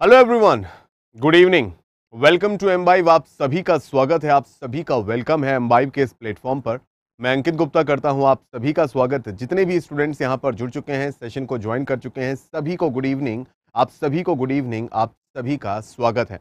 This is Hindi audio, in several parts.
Hello everyone, good evening. Welcome to Embibe आप सभी का स्वागत है आप सभी का वेलकम है एम्बाइव के इस प्लेटफॉर्म पर मैं अंकित गुप्ता करता हूं आप सभी का स्वागत जितने भी स्टूडेंट्स यहां पर जुड़ चुके हैं सेशन को ज्वाइन कर चुके हैं सभी को गुड इवनिंग आप सभी को गुड इवनिंग आप सभी का स्वागत है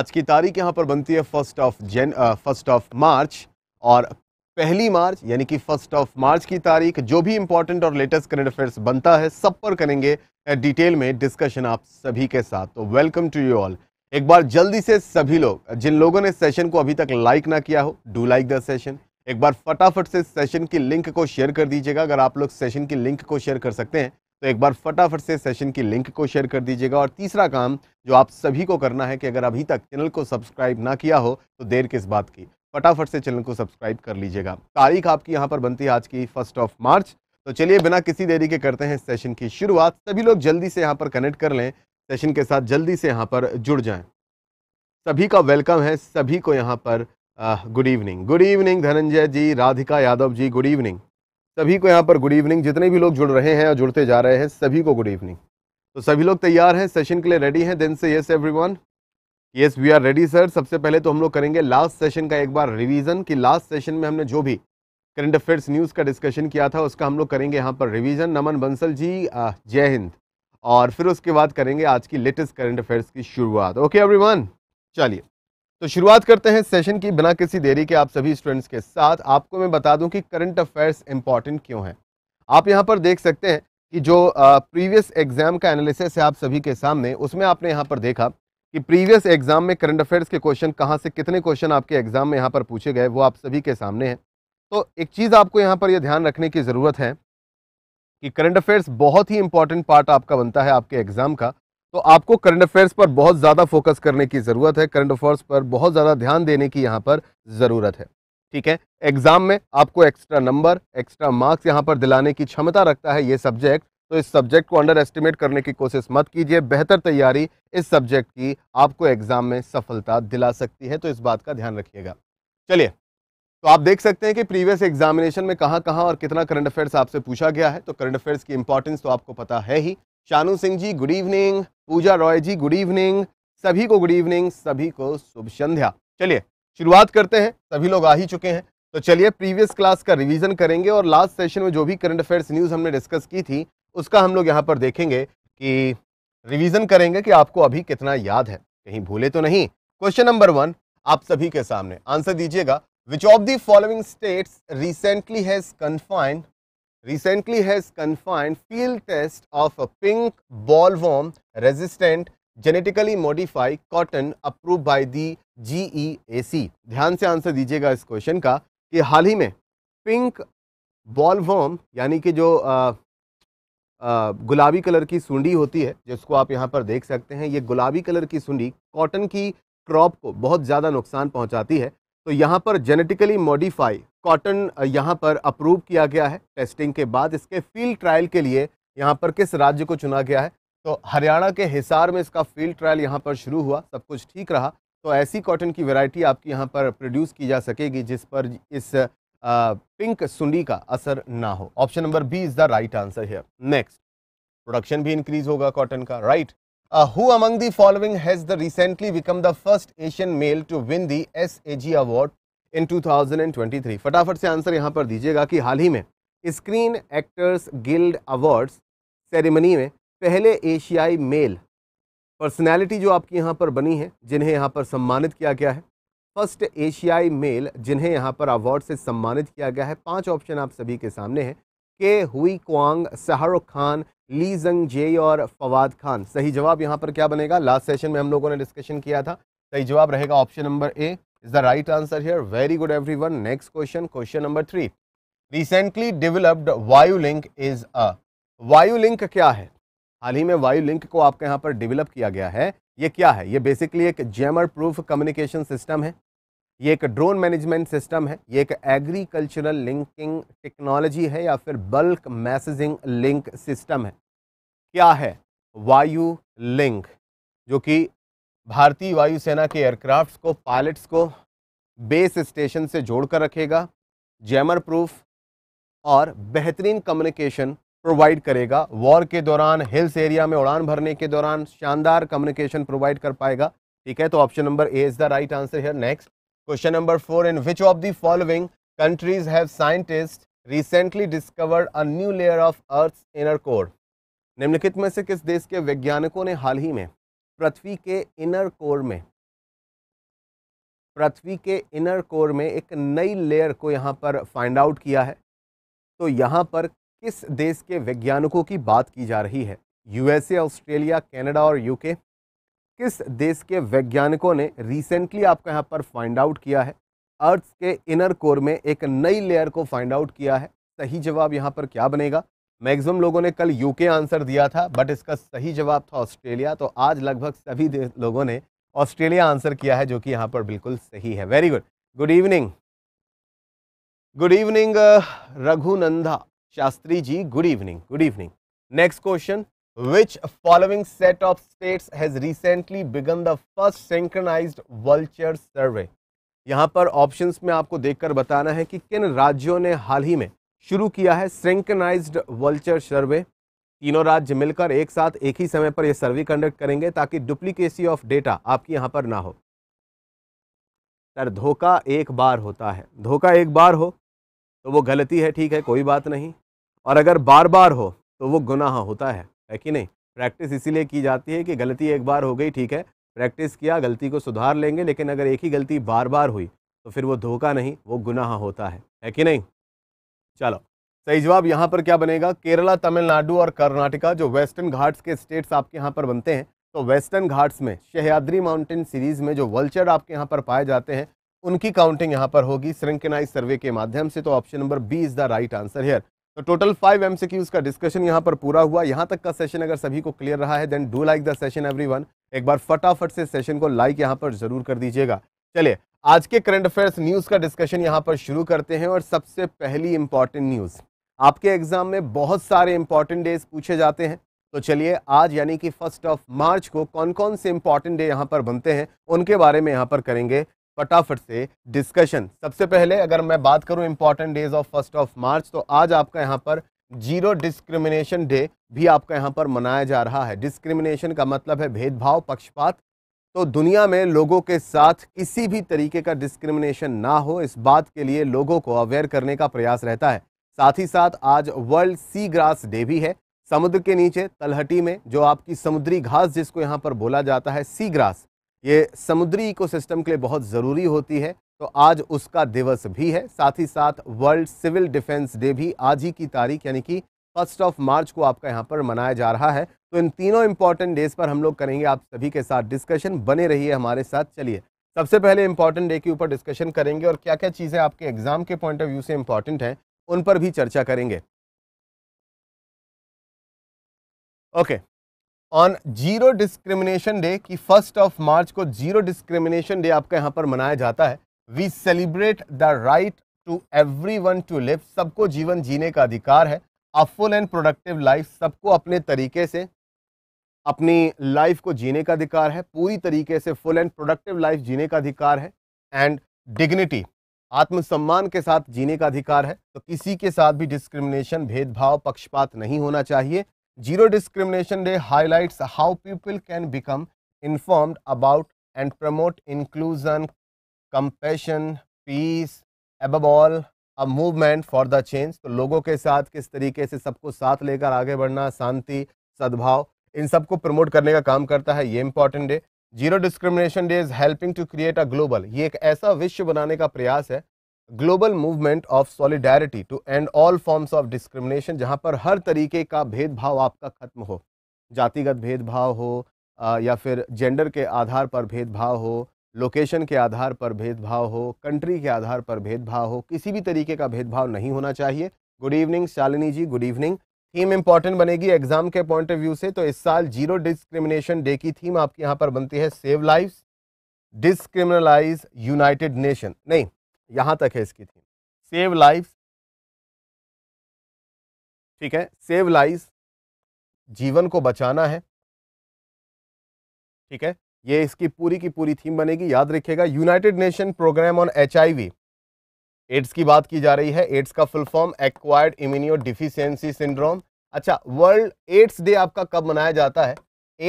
आज की तारीख यहाँ पर बनती है first of Jan first of March और पहली मार्च यानी कि फर्स्ट ऑफ मार्च की तारीख जो भी इंपॉर्टेंट और लेटेस्ट करंट अफेयर्स बनता है सब पर करेंगे डिटेल में डिस्कशन आप सभी के साथ तो वेलकम टू यू ऑल एक बार जल्दी से सभी लोग जिन लोगों ने सेशन को अभी तक लाइक ना किया हो डू लाइक द सेशन एक बार फटाफट से सेशन की लिंक को शेयर कर दीजिएगा अगर आप लोग सेशन की लिंक को शेयर कर सकते हैं तो एक बार फटाफट से सेशन की लिंक को शेयर कर दीजिएगा और तीसरा काम जो आप सभी को करना है कि अगर अभी तक चैनल को सब्सक्राइब ना किया हो तो देर किस बात की फटाफट से चैनल को सब्सक्राइब कर लीजिएगा तारीख आपकी यहाँ पर बनती है आज की फर्स्ट ऑफ मार्च तो चलिए बिना किसी देरी के करते हैं सेशन की शुरुआत सभी लोग जल्दी से यहाँ पर कनेक्ट कर लें सेशन के साथ जल्दी से यहाँ पर जुड़ जाएं सभी का वेलकम है सभी को यहाँ पर good evening good evening Dhananjay ji Radhika Yadav ji good evening सभी को यहाँ पर गुड इवनिंग जितने भी लोग जुड़ रहे हैं और जुड़ते जा रहे हैं सभी को गुड इवनिंग तो सभी लोग तैयार हैं सेशन के लिए रेडी हैं then say everyone yes we are ready sir सबसे पहले तो हम लोग करेंगे लास्ट सेशन का एक बार रिवीजन कि लास्ट सेशन में हमने जो भी करंट अफेयर्स न्यूज़ का डिस्कशन किया था उसका हम लोग करेंगे यहाँ पर रिवीजन नमन बंसल जी जय हिंद और फिर उसके बाद करेंगे आज की लेटेस्ट करंट अफेयर्स की शुरुआत ओके एवरीवन चलिए तो शुरुआत करते हैं सेशन की बिना किसी देरी के आप सभी स्टूडेंट्स के साथ आपको मैं बता दूं कि करंट अफेयर्स इंपॉर्टेंट क्यों है आप यहां पर देख सकते हैं कि जो प्रीवियस एग्जाम का एनालिसिस है आप सभी के सामने उसमें आपने यहाँ पर देखा कि प्रीवियस एग्जाम में करंट अफेयर्स के क्वेश्चन कहाँ से कितने क्वेश्चन आपके एग्जाम में यहाँ पर पूछे गए वो आप सभी के सामने हैं तो एक चीज़ आपको यहाँ पर यह ध्यान रखने की ज़रूरत है कि करंट अफेयर्स बहुत ही इंपॉर्टेंट पार्ट आपका बनता है आपके एग्जाम का तो आपको करंट अफेयर्स पर बहुत ज़्यादा फोकस करने की ज़रूरत है करंट अफेयर्स पर बहुत ज़्यादा ध्यान देने की यहाँ पर ज़रूरत है ठीक है एग्जाम में आपको एक्स्ट्रा नंबर एक्स्ट्रा मार्क्स यहाँ पर दिलाने की क्षमता रखता है ये सब्जेक्ट तो इस सब्जेक्ट को अंडर एस्टिमेट करने की कोशिश मत कीजिए बेहतर तैयारी इस सब्जेक्ट की आपको एग्जाम में सफलता दिला सकती है तो इस बात का ध्यान रखिएगा चलिए तो आप देख सकते हैं कि प्रीवियस एग्जामिनेशन में कहां कहां और कितना करंट अफेयर्स आपसे पूछा गया है तो करंट अफेयर्स की इंपॉर्टेंस तो आपको पता है ही Shanu Singh ji good evening Puja Roy ji good evening सभी को गुड इवनिंग सभी को शुभ संध्या चलिए शुरुआत करते हैं सभी लोग आ ही चुके हैं तो चलिए प्रीवियस क्लास का रिविजन करेंगे और लास्ट सेशन में जो भी करंट अफेयर्स न्यूज़ हमने डिस्कस की थी उसका हम लोग यहाँ पर देखेंगे कि रिविजन करेंगे कि आपको अभी कितना याद है कहीं भूले तो नहीं क्वेश्चन नंबर वन आप सभी के सामने आंसर दीजिएगा which of the following states recently has confined recently has confined field test of a pink bollworm resistant genetically modified cotton approved by the GEAC ध्यान से आंसर दीजिएगा इस क्वेश्चन का कि हाल ही में पिंक बॉलवर्म यानी कि जो आ, आ, गुलाबी कलर की सुंडी होती है जिसको आप यहाँ पर देख सकते हैं ये गुलाबी कलर की सुंडी कॉटन की क्रॉप को बहुत ज़्यादा नुकसान पहुँचाती है तो यहाँ पर जेनेटिकली मॉडिफाई कॉटन यहाँ पर अप्रूव किया गया है टेस्टिंग के बाद इसके फील्ड ट्रायल के लिए यहाँ पर किस राज्य को चुना गया है तो हरियाणा के हिसार में इसका फील्ड ट्रायल यहाँ पर शुरू हुआ सब कुछ ठीक रहा तो ऐसी कॉटन की वैरायटी आपकी यहाँ पर प्रोड्यूस की जा सकेगी जिस पर इस आ, पिंक सुंडी का असर ना हो option number B is the right answer है नेक्स्ट प्रोडक्शन भी इंक्रीज होगा कॉटन का right Uh, who among the following has the recently become the first Asian male to win the SAG award in 2023? फटाफट से आंसर यहाँ पर दीजिएगा कि हाल ही में screen actors guild awards ceremony में पहले एशियाई मेल पर्सनैलिटी जो आपकी यहाँ पर बनी है जिन्हें यहाँ पर सम्मानित किया गया है फर्स्ट एशियाई मेल जिन्हें यहाँ पर अवार्ड से सम्मानित किया गया है पांच ऑप्शन आप सभी के सामने हैं के हुई क्वांग शाहरुख खान ली जंग जे और फवाद खान सही जवाब यहाँ पर क्या बनेगा लास्ट सेशन में हम लोगों ने डिस्कशन किया था सही जवाब रहेगा option number A is the right answer here very good everyone next question question number three recently developed Vayu link is a Vayu link क्या है हाल ही में वायु लिंक को आपके यहाँ पर डेवलप किया गया है ये क्या है ये बेसिकली एक जैमर प्रूफ कम्युनिकेशन सिस्टम है ये एक ड्रोन मैनेजमेंट सिस्टम है ये एक एग्रीकल्चरल लिंकिंग टेक्नोलॉजी है या फिर बल्क मैसेजिंग लिंक सिस्टम है क्या है वायु लिंक जो कि भारतीय वायुसेना के एयरक्राफ्ट्स को पायलट्स को बेस स्टेशन से जोड़कर रखेगा जैमर प्रूफ और बेहतरीन कम्युनिकेशन प्रोवाइड करेगा वॉर के दौरान हिल्स एरिया में उड़ान भरने के दौरान शानदार कम्युनिकेशन प्रोवाइड कर पाएगा ठीक है तो option number A is the right answer here next question number four in which of the following countries have scientist recently discovered a new layer of earth inner core निम्नलिखित में से किस देश के वैज्ञानिकों ने हाल ही में पृथ्वी के इनर कोर में पृथ्वी के इनर कोर में एक नई लेयर को यहाँ पर फाइंड आउट किया है तो यहाँ पर किस देश के वैज्ञानिकों की बात की जा रही है यूएसए ऑस्ट्रेलिया कनाडा और यूके किस देश के वैज्ञानिकों ने रिसेंटली आपको यहाँ पर फाइंड आउट किया है अर्थ के इनर कोर में एक नई लेयर को फाइंड आउट किया है सही जवाब यहाँ पर क्या बनेगा मैक्सिमम लोगों ने कल यूके आंसर दिया था बट इसका सही जवाब था ऑस्ट्रेलिया तो आज लगभग सभी लोगों ने ऑस्ट्रेलिया आंसर किया है जो कि यहाँ पर बिल्कुल सही है very good good evening good evening Raghunanda Shastri ji good evening good evening next question Which following set of states has recently begun the first synchronized vulture survey? यहाँ पर ऑप्शंस में आपको देखकर बताना है कि किन राज्यों ने हाल ही में शुरू किया है सिंकनाइज्ड वल्चर सर्वे तीनों राज्य मिलकर एक साथ एक ही समय पर यह सर्वे कंडक्ट करेंगे ताकि डुप्लीकेसी ऑफ डेटा आपकी यहाँ पर ना हो सर धोखा एक बार होता है धोखा एक बार हो तो वो गलती है ठीक है कोई बात नहीं और अगर बार बार हो तो वो गुनाह होता है है कि नहीं प्रैक्टिस इसीलिए की जाती है कि गलती एक बार हो गई ठीक है प्रैक्टिस किया गलती को सुधार लेंगे लेकिन अगर एक ही गलती बार बार हुई तो फिर वो धोखा नहीं वो गुनाह होता है है कि नहीं चलो सही जवाब यहाँ पर क्या बनेगा केरला तमिलनाडु और कर्नाटका जो वेस्टर्न घाट्स के स्टेट्स आपके यहाँ पर बनते हैं तो वेस्टर्न घाट्स में शहयाद्री माउंटेन सीरीज में जो वल्चर आपके यहाँ पर पाए जाते हैं उनकी काउंटिंग यहाँ पर होगी श्रृंकनाइज सर्वे के माध्यम से तो option number B is the right answer here तो टोटल फाइव एम का डिस्कशन यहाँ पर पूरा हुआ यहाँ तक का सेशन अगर सभी को क्लियर रहा है then do like the session every एक बार फटाफट से सेशन को लाइक यहाँ पर जरूर कर दीजिएगा चलिए आज के करंट अफेयर्स न्यूज़ का डिस्कशन यहाँ पर शुरू करते हैं और सबसे पहली इंपॉर्टेंट न्यूज़ आपके एग्जाम में बहुत सारे इंपॉर्टेंट डेज पूछे जाते हैं तो चलिए आज यानी कि फर्स्ट ऑफ मार्च को कौन कौन से इंपॉर्टेंट डे यहाँ पर बनते हैं उनके बारे में यहाँ पर करेंगे फटाफट से डिस्कशन सबसे पहले अगर मैं बात करूं important days of first of March तो आज आपका यहां पर जीरो डिस्क्रिमिनेशन डे भी आपका यहां पर मनाया जा रहा है डिस्क्रिमिनेशन का मतलब है भेदभाव पक्षपात तो दुनिया में लोगों के साथ किसी भी तरीके का डिस्क्रिमिनेशन ना हो इस बात के लिए लोगों को अवेयर करने का प्रयास रहता है साथ ही साथ आज वर्ल्ड सी ग्रास डे भी है समुद्र के नीचे तलहटी में जो आपकी समुद्री घास जिसको यहाँ पर बोला जाता है सी ग्रास ये समुद्री इकोसिस्टम के लिए बहुत ज़रूरी होती है तो आज उसका दिवस भी है साथ ही साथ वर्ल्ड सिविल डिफेंस डे भी आज ही की तारीख यानी कि फर्स्ट ऑफ मार्च को आपका यहाँ पर मनाया जा रहा है तो इन तीनों इंपॉर्टेंट डेज पर हम लोग करेंगे आप सभी के साथ डिस्कशन बने रहिए हमारे साथ चलिए सबसे पहले इंपॉर्टेंट डे के ऊपर डिस्कशन करेंगे और क्या क्या चीज़ें आपके एग्जाम के पॉइंट ऑफ व्यू से इंपॉर्टेंट हैं उन पर भी चर्चा करेंगे okay okay, on zero discrimination day की फर्स्ट ऑफ मार्च को जीरो डिस्क्रिमिनेशन डे आपका यहाँ पर मनाया जाता है we celebrate the right to everyone to live सबको जीवन जीने का अधिकार है a full and productive life सबको अपने तरीके से अपनी लाइफ को जीने का अधिकार है पूरी तरीके से फुल एंड प्रोडक्टिव लाइफ जीने का अधिकार है एंड डिग्निटी आत्मसम्मान के साथ जीने का अधिकार है तो किसी के साथ भी डिस्क्रिमिनेशन भेदभाव पक्षपात नहीं होना चाहिए zero discrimination day highlights how people can become informed about and promote inclusion compassion peace above all a movement for the change तो लोगों के साथ किस तरीके से सबको साथ लेकर आगे बढ़ना शांति सद्भाव इन सबको प्रमोट करने का काम करता है ये important day zero discrimination day is helping to create a global ये एक ऐसा विश्व बनाने का प्रयास है global movement of solidarity to end all forms of discrimination जहाँ पर हर तरीके का भेदभाव आपका खत्म हो जातिगत भेदभाव हो आ, या फिर जेंडर के आधार पर भेदभाव हो लोकेशन के आधार पर भेदभाव हो कंट्री के आधार पर भेदभाव हो किसी भी तरीके का भेदभाव नहीं होना चाहिए good evening Shalini ji good evening theme important बनेगी एग्जाम के पॉइंट ऑफ व्यू से तो इस साल जीरो डिस्क्रिमिनेशन डे की थीम आपके यहाँ पर बनती है save life decriminalise united nation नहीं यहां तक है इसकी थीम सेव लाइफ ठीक है सेव लाइफ जीवन को बचाना है ठीक है ये इसकी पूरी की पूरी थीम बनेगी याद रखिएगा united nation programme on H AIDS की बात की जा रही है एड्स का full form acquired immuno deficiency syndrome अच्छा वर्ल्ड एड्स डे आपका कब मनाया जाता है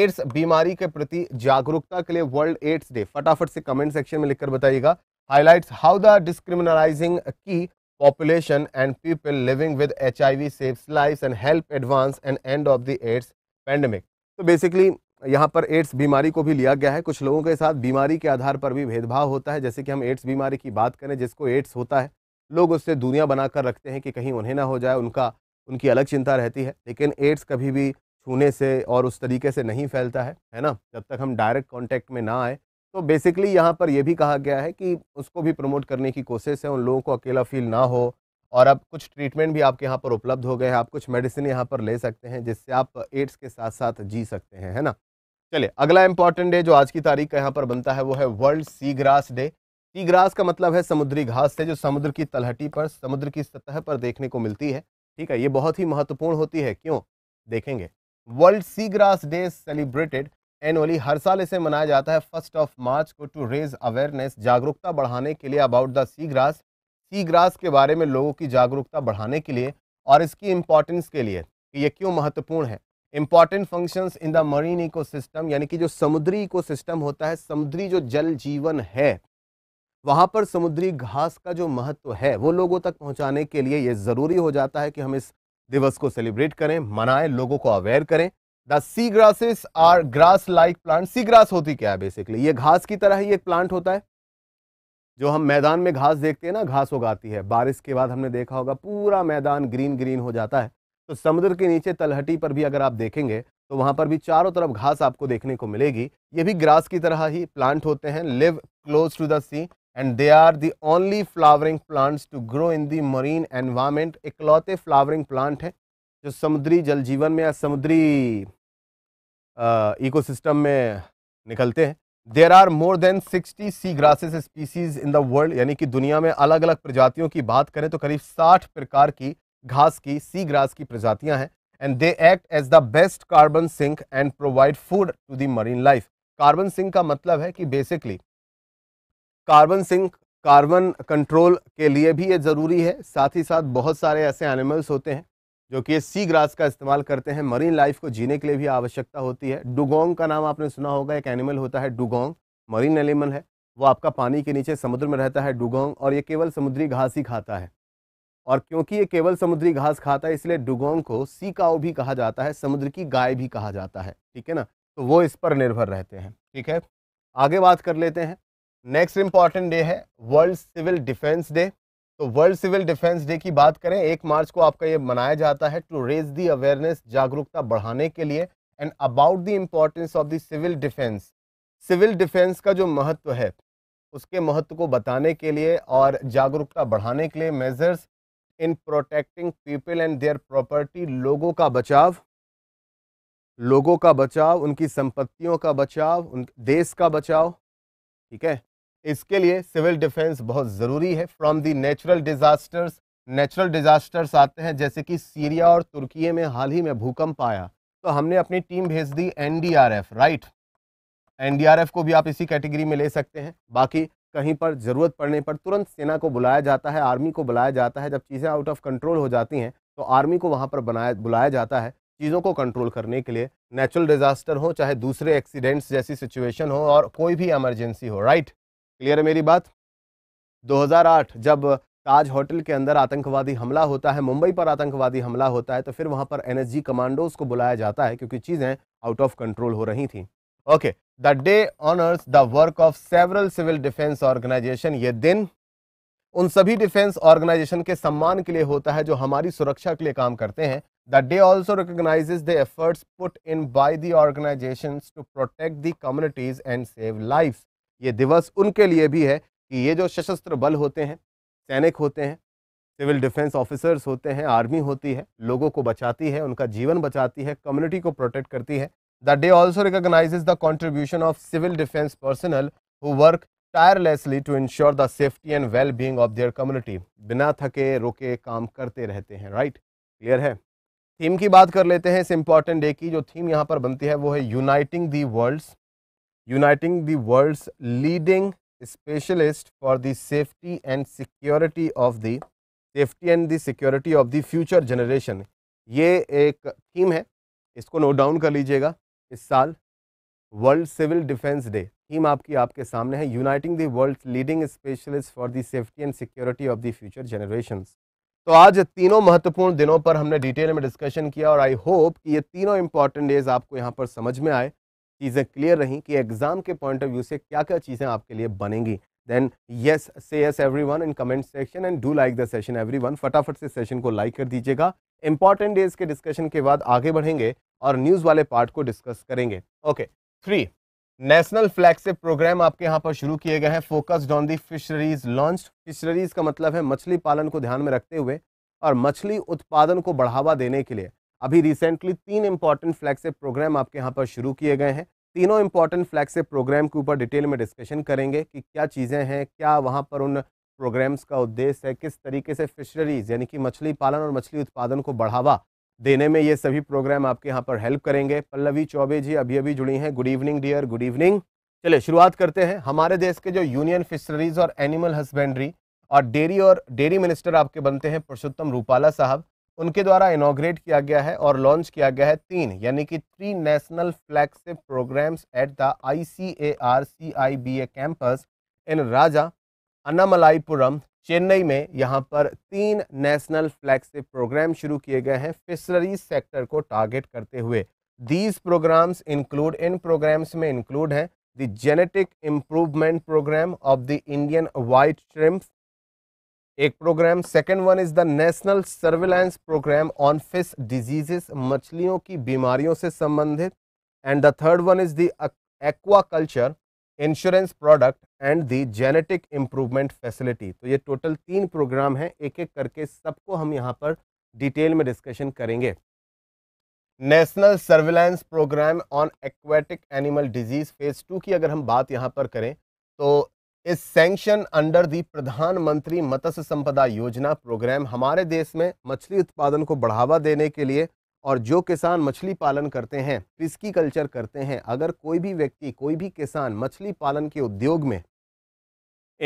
एड्स बीमारी के प्रति जागरूकता के लिए वर्ल्ड एड्स डे फटाफट से कमेंट सेक्शन में लिखकर बताइएगा highlights how the discriminalizing key population and people living with HIV saves lives and help advance an end of the AIDS pandemic. So basically यहाँ पर एड्स बीमारी को भी लिया गया है कुछ लोगों के साथ बीमारी के आधार पर भी भेदभाव होता है जैसे कि हम एड्स बीमारी की बात करें जिसको एड्स होता है लोग उससे दुनिया बनाकर रखते हैं कि कहीं उन्हें ना हो जाए उनका उनकी अलग चिंता रहती है लेकिन एड्स कभी भी छूने से और उस तरीके से नहीं फैलता है है ना जब तक हम डायरेक्ट कॉन्टैक्ट में ना आए तो बेसिकली यहाँ पर यह भी कहा गया है कि उसको भी प्रमोट करने की कोशिश है उन लोगों को अकेला फील ना हो और अब कुछ ट्रीटमेंट भी आपके यहाँ पर उपलब्ध हो गए हैं आप कुछ मेडिसिन यहाँ पर ले सकते हैं जिससे आप एड्स के साथ साथ जी सकते हैं है ना चलिए अगला इंपॉर्टेंट डे जो आज की तारीख का यहाँ पर बनता है वो है world seagrass day seagrass का मतलब है समुद्री घास से जो समुद्र की तलहटी पर समुद्र की सतह पर देखने को मिलती है ठीक है ये बहुत ही महत्वपूर्ण होती है क्यों देखेंगे world seagrass day celebrated annually हर साल इसे मनाया जाता है फर्स्ट ऑफ मार्च को टू रेज अवेयरनेस जागरूकता बढ़ाने के लिए about the seagrass seagrass के बारे में लोगों की जागरूकता बढ़ाने के लिए और इसकी इम्पोर्टेंस के लिए कि ये क्यों महत्वपूर्ण है important functions in the marine ecosystem यानी कि जो समुद्री इको होता है समुद्री जो जल जीवन है वहाँ पर समुद्री घास का जो महत्व है वो लोगों तक पहुँचाने के लिए ये ज़रूरी हो जाता है कि हम इस दिवस को सेलिब्रेट करें मनाएं लोगों को अवेयर करें the seagrasses are grass like plant seagrass होती क्या है बेसिकली ये घास की तरह ही एक प्लांट होता है जो हम मैदान में घास देखते हैं ना घास उगाती है बारिश के बाद हमने देखा होगा पूरा मैदान ग्रीन ग्रीन हो जाता है तो समुद्र के नीचे तलहटी पर भी अगर आप देखेंगे तो वहां पर भी चारों तरफ घास आपको देखने को मिलेगी ये भी ग्रास की तरह ही प्लांट होते हैं live close to the sea and they are the only flowering plants to grow in the marine environment इकलौते फ्लावरिंग प्लांट है जो समुद्री जल जीवन में या समुद्री इको सिस्टम में निकलते हैं there are more than 60 seagrasses species in the world यानी कि दुनिया में अलग अलग प्रजातियों की बात करें तो करीब 60 प्रकार की घास की सी ग्रास की प्रजातियां हैं and they act as the best carbon sink and provide food to the marine life carbon sink का मतलब है कि basically carbon sink carbon control के लिए भी ये ज़रूरी है साथ ही साथ बहुत सारे ऐसे एनिमल्स होते हैं जो कि सी ग्रास का इस्तेमाल करते हैं मरीन लाइफ को जीने के लिए भी आवश्यकता होती है डुगोंग का नाम आपने सुना होगा एक एनिमल होता है डुगोंग मरीन एनिमल है वो आपका पानी के नीचे समुद्र में रहता है डुगोंग और ये केवल समुद्री घास ही खाता है और क्योंकि ये केवल समुद्री घास खाता है इसलिए डुगोंग को सी काओ भी कहा जाता है समुद्र की गाय भी कहा जाता है ठीक है ना तो वो इस पर निर्भर रहते हैं ठीक है आगे बात कर लेते हैं नेक्स्ट इंपॉर्टेंट डे है वर्ल्ड सिविल डिफेंस डे तो वर्ल्ड सिविल डिफेंस डे की बात करें एक मार्च को आपका ये मनाया जाता है टू रेज दी अवेयरनेस जागरूकता बढ़ाने के लिए and about the importance of the civil defence civil defence का जो महत्व है उसके महत्व को बताने के लिए और जागरूकता बढ़ाने के लिए measures in protecting people and their property लोगों का बचाव लोगों का बचाव उनकी संपत्तियों का बचाव उन देश का बचाव ठीक है इसके लिए सिविल डिफेंस बहुत ज़रूरी है from the natural disasters natural disasters आते हैं जैसे कि सीरिया और तुर्की में हाल ही में भूकंप आया तो हमने अपनी टीम भेज दी एनडीआरएफ राइट एनडीआरएफ को भी आप इसी कैटेगरी में ले सकते हैं बाकी कहीं पर ज़रूरत पड़ने पर तुरंत सेना को बुलाया जाता है आर्मी को बुलाया जाता है जब चीज़ें आउट ऑफ कंट्रोल हो जाती हैं तो आर्मी को वहाँ पर बनाया बुलाया जाता है चीज़ों को कंट्रोल करने के लिए नेचुरल डिज़ास्टर हो चाहे दूसरे एक्सीडेंट्स जैसी सिचुएशन हो और कोई भी एमरजेंसी हो राइट क्लियर है मेरी बात 2008 जब ताज होटल के अंदर आतंकवादी हमला होता है मुंबई पर आतंकवादी हमला होता है तो फिर वहां पर एनएसजी कमांडोज को बुलाया जाता है क्योंकि चीज़ें आउट ऑफ कंट्रोल हो रही थी okay the day honours the work of several civil defence organisation ये दिन उन सभी डिफेंस ऑर्गेनाइजेशन के सम्मान के लिए होता है जो हमारी सुरक्षा के लिए काम करते हैं the day also recognise the efforts put in by the organisation to protect the communities and save life ये दिवस उनके लिए भी है कि ये जो सशस्त्र बल होते हैं सैनिक होते हैं सिविल डिफेंस ऑफिसर्स होते हैं आर्मी होती है लोगों को बचाती है उनका जीवन बचाती है कम्युनिटी को प्रोटेक्ट करती है the day also recognise the contribution of civil defence personnel who work tirelessly to ensure the safety and well being of their community बिना थके रुके काम करते रहते हैं राइट क्लियर है थीम की बात कर लेते हैं इस इंपॉर्टेंट डे की जो थीम यहाँ पर बनती है वो है uniting the world's uniting the world's leading specialists for the safety and security of the safety and the security of the future generation ये एक थीम है इसको नोट डाउन कर लीजिएगा इस साल world civil defence day theme आपकी आपके सामने है uniting the world leading specialist for the safety and security of the future generation तो आज तीनों महत्वपूर्ण दिनों पर हमने डिटेल में डिस्कशन किया और आई होप कि ये तीनों इंपॉर्टेंट डेज आपको यहाँ पर समझ में आए चीज़ें क्लियर रही कि एग्ज़ाम के पॉइंट ऑफ व्यू से क्या क्या चीज़ें आपके लिए बनेंगी then yes say yes everyone in comment section and do like the session everyone फटाफट से सेशन को लाइक कर दीजिएगा इंपॉर्टेंट डेज के डिस्कशन के बाद आगे बढ़ेंगे और न्यूज़ वाले पार्ट को डिस्कस करेंगे okay three national flagship programme आपके यहाँ पर शुरू किए गए हैं focused on the fisheries launch fisheries का मतलब है मछली पालन को ध्यान में रखते हुए और मछली उत्पादन को बढ़ावा देने के लिए अभी रिसेंटली तीन इंपॉर्टेंट फ्लैगशिप प्रोग्राम आपके यहाँ पर शुरू किए गए हैं तीनों इंपॉर्टेंट फ्लैगशिप प्रोग्राम के ऊपर डिटेल में डिस्कशन करेंगे कि क्या चीज़ें हैं क्या वहाँ पर उन प्रोग्राम्स का उद्देश्य है किस तरीके से फिशरीज यानी कि मछली पालन और मछली उत्पादन को बढ़ावा देने में ये सभी प्रोग्राम आपके यहाँ पर हेल्प करेंगे पल्लवी चौबे जी अभी अभी जुड़ी हैं good evening dear good evening चलिए शुरुआत करते हैं हमारे देश के जो यूनियन फिशरीज और एनिमल हस्बेंड्री और डेयरी और डेयरी मिनिस्टर आपके बनते हैं पुरुषोत्तम रूपाला साहब उनके द्वारा इनोग्रेट किया गया है और लॉन्च किया गया है तीन यानी कि three national flagship programmes at the I C A R C I B A campus in Raja Annamalaipuram Chennai में यहाँ पर तीन नेशनल फ्लैगशिप प्रोग्राम शुरू किए गए हैं फिशरीज सेक्टर को टारगेट करते हुए दीज प्रोग्राम्स इंक्लूड इन प्रोग्राम्स में इंक्लूड हैं the genetic improvement programme of the Indian white shrimps एक programme second one is the national surveillance programme on fish diseases मछलियों की बीमारियों से संबंधित and the third one is the aquaculture insurance product and the genetic improvement facility तो ये टोटल तीन प्रोग्राम हैं एक एक करके सबको हम यहाँ पर डिटेल में डिस्कशन करेंगे national surveillance programme on aquatic animal disease phase two की अगर हम बात यहाँ पर करें तो इज सेंक्शन अंडर दी प्रधानमंत्री मत्स्य संपदा योजना प्रोग्राम हमारे देश में मछली उत्पादन को बढ़ावा देने के लिए और जो किसान मछली पालन करते हैं फिस्की कल्चर करते हैं अगर कोई भी व्यक्ति कोई भी किसान मछली पालन के उद्योग में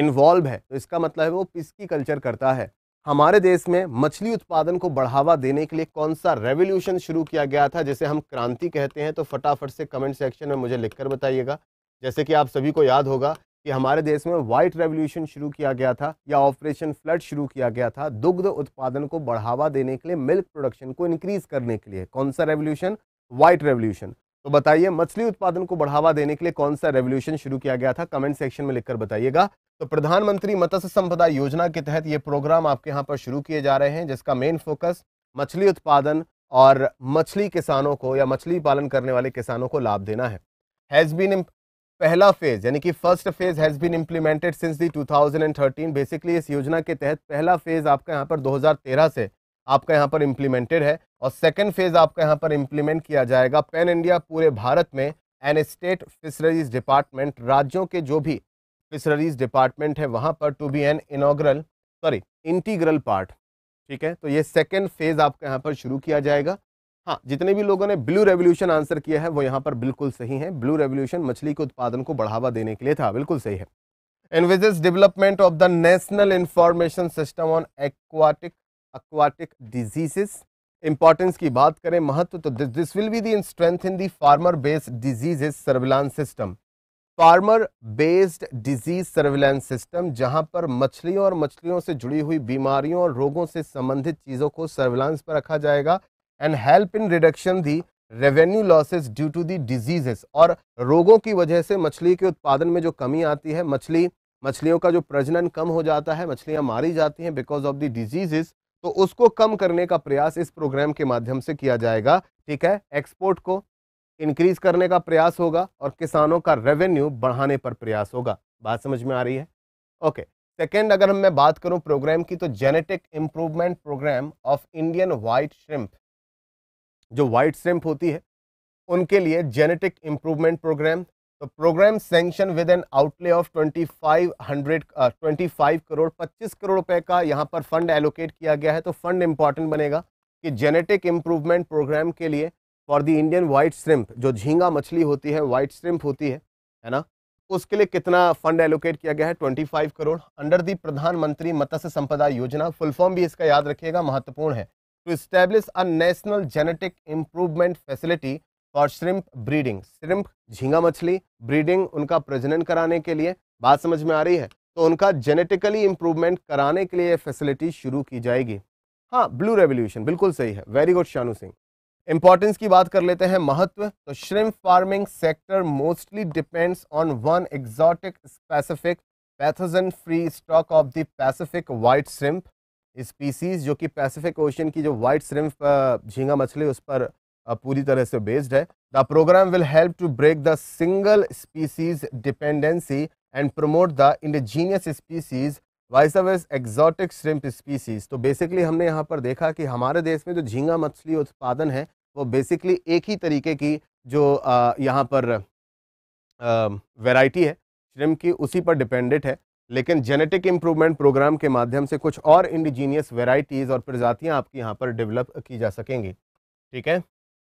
इन्वॉल्व है तो इसका मतलब है वो फिस्की कल्चर करता है हमारे देश में मछली उत्पादन को बढ़ावा देने के लिए कौन सा रेवोल्यूशन शुरू किया गया था जिसे हम क्रांति कहते हैं तो फटाफट से कमेंट सेक्शन में मुझे लिखकर बताइएगा जैसे कि आप सभी को याद होगा कि हमारे देश में व्हाइट रेवोल्यूशन शुरू किया गया था या ऑपरेशन फ्लड शुरू किया गया था दुग्ध उत्पादन को बढ़ावा देने के लिए मिल्क प्रोडक्शन को इंक्रीज करने के लिए कौन सा रेवोल्यूशन व्हाइट रेवोल्यूशन तो बताइए मछली उत्पादन को बढ़ावा देने के लिए कौन सा रेवोल्यूशन शुरू किया गया था कमेंट सेक्शन में लिखकर बताइएगा तो प्रधानमंत्री मत्स्य संपदा योजना के तहत ये प्रोग्राम आपके यहाँ पर शुरू किए जा रहे हैं जिसका मेन फोकस मछली उत्पादन और मछली किसानों को या मछली पालन करने वाले किसानों को लाभ देना है हैज़ बीन पहला फेज यानी कि first phase has been implemented since the 2013 basically इस योजना के तहत पहला फेज आपका यहाँ पर 2013 से आपका यहाँ पर इंप्लीमेंटेड है और सेकेंड फेज आपका यहाँ पर इंप्लीमेंट किया जाएगा पैन इंडिया पूरे भारत में एन स्टेट फिशरीज डिपार्टमेंट राज्यों के जो भी फिशरीज डिपार्टमेंट है वहाँ पर to be an inaugural sorry integral part ठीक है तो ये सेकेंड फेज आपका यहाँ पर शुरू किया जाएगा हाँ जितने भी लोगों ने ब्लू रेवोल्यूशन आंसर किया है वो यहाँ पर बिल्कुल सही है ब्लू रेवोल्यूशन मछली के उत्पादन को बढ़ावा देने के लिए था बिल्कुल सही है envisages development of the national information system on aquatic aquatic diseases importance की बात करें महत्व तो this will be the strength in the farmer based diseases surveillance system farmer based disease surveillance system जहां पर मछलियों और मछलियों से जुड़ी हुई बीमारियों और रोगों से संबंधित चीज़ों को सर्विलांस पर रखा जाएगा and help in reduction the revenue losses due to the diseases और रोगों की वजह से मछली के उत्पादन में जो कमी आती है मछली मछलियों का जो प्रजनन कम हो जाता है मछलियाँ मारी जाती हैं बिकॉज ऑफ द डिजीजेस तो उसको कम करने का प्रयास इस प्रोग्राम के माध्यम से किया जाएगा ठीक है एक्सपोर्ट को इंक्रीज करने का प्रयास होगा और किसानों का रेवेन्यू बढ़ाने पर प्रयास होगा बात समझ में आ रही है ओके सेकेंड अगर हम मैं बात करूँ प्रोग्राम की तो genetic improvement programme of Indian white shrimp जो वाइट स्ट्रिम्प होती है उनके लिए जेनेटिक इम्प्रूवमेंट प्रोग्राम तो programme sanction with an outlay of twenty five hundred twenty five crore पच्चीस करोड़ रुपए का यहाँ पर फंड एलोकेट किया गया है तो फंड इम्पॉर्टेंट बनेगा कि जेनेटिक इम्प्रूवमेंट प्रोग्राम के लिए for the Indian white shrimp जो झींगा मछली होती है वाइट स्ट्रिम्प होती है है ना उसके लिए कितना फंड एलोकेट किया गया है 25 करोड़ अंडर दी प्रधानमंत्री मत्स्य संपदा योजना फुल फॉर्म भी इसका याद रखिएगा महत्वपूर्ण है to establish a national genetic improvement facility for shrimp breeding shrimp झींगा मछली breeding उनका प्रजनन कराने के लिए बात समझ में आ रही है तो उनका genetically improvement कराने के लिए facility शुरू की जाएगी हाँ blue revolution बिल्कुल सही है very good Shanu Singh importance की बात कर लेते हैं महत्व तो shrimp farming sector mostly depends on one exotic specific pathogen free stock of the Pacific white shrimp species जो कि पैसिफिक ओशन की जो वाइट श्रिम्प झींगा मछली उस पर पूरी तरह से बेस्ड है the programme will help to break the single species dependency and promote the indigenous species vice of exotic shrimp species तो बेसिकली हमने यहाँ पर देखा कि हमारे देश में जो झींगा मछली उत्पादन है वो बेसिकली एक ही तरीके की जो यहाँ पर वैरायटी है श्रिम्प की उसी पर डिपेंडेंट है लेकिन जेनेटिक इम्प्रूवमेंट प्रोग्राम के माध्यम से कुछ और इंडिजीनियस वेराइटीज़ और प्रजातियाँ आपकी यहाँ पर डेवलप की जा सकेंगी ठीक है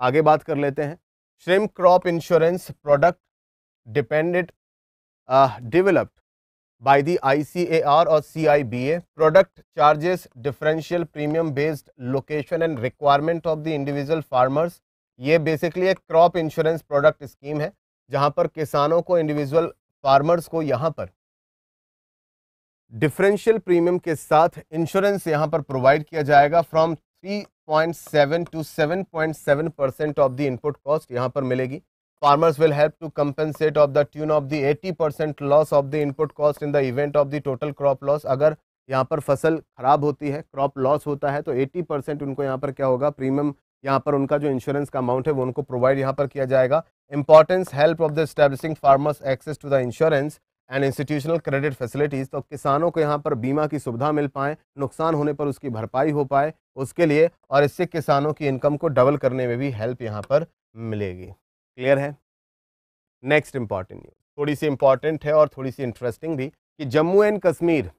आगे बात कर लेते हैं shrimp crop insurance product depended are और C I B A product charges differential premium based location and requirement of the individual farmers ये बेसिकली एक क्रॉप इंश्योरेंस प्रोडक्ट स्कीम है जहां पर किसानों को इंडिविजुअल फार्मर्स को यहां पर डिफरेंशियल प्रीमियम के साथ इंश्योरेंस यहाँ पर प्रोवाइड किया जाएगा from 3.7 to 7.7 percent of the input cost यहाँ पर मिलेगी farmers will help to compensate of the tune of the 80% loss of the input cost in the event of the total crop loss अगर यहाँ पर फसल खराब होती है क्रॉप लॉस होता है तो 80 परसेंट उनको यहाँ पर क्या होगा प्रीमियम यहाँ पर उनका जो इंश्योरेंस का अमाउंट है वो उनको प्रोवाइड यहाँ पर किया जाएगा importance help of the establishing farmers access to the insurance and institutional credit facilities तो किसानों को यहाँ पर बीमा की सुविधा मिल पाए नुकसान होने पर उसकी भरपाई हो पाए उसके लिए और इससे किसानों की इनकम को डबल करने में भी हेल्प यहाँ पर मिलेगी क्लियर है नेक्स्ट इम्पॉर्टेंट न्यूज़ थोड़ी सी इम्पॉर्टेंट है और थोड़ी सी इंटरेस्टिंग भी कि जम्मू एंड कश्मीर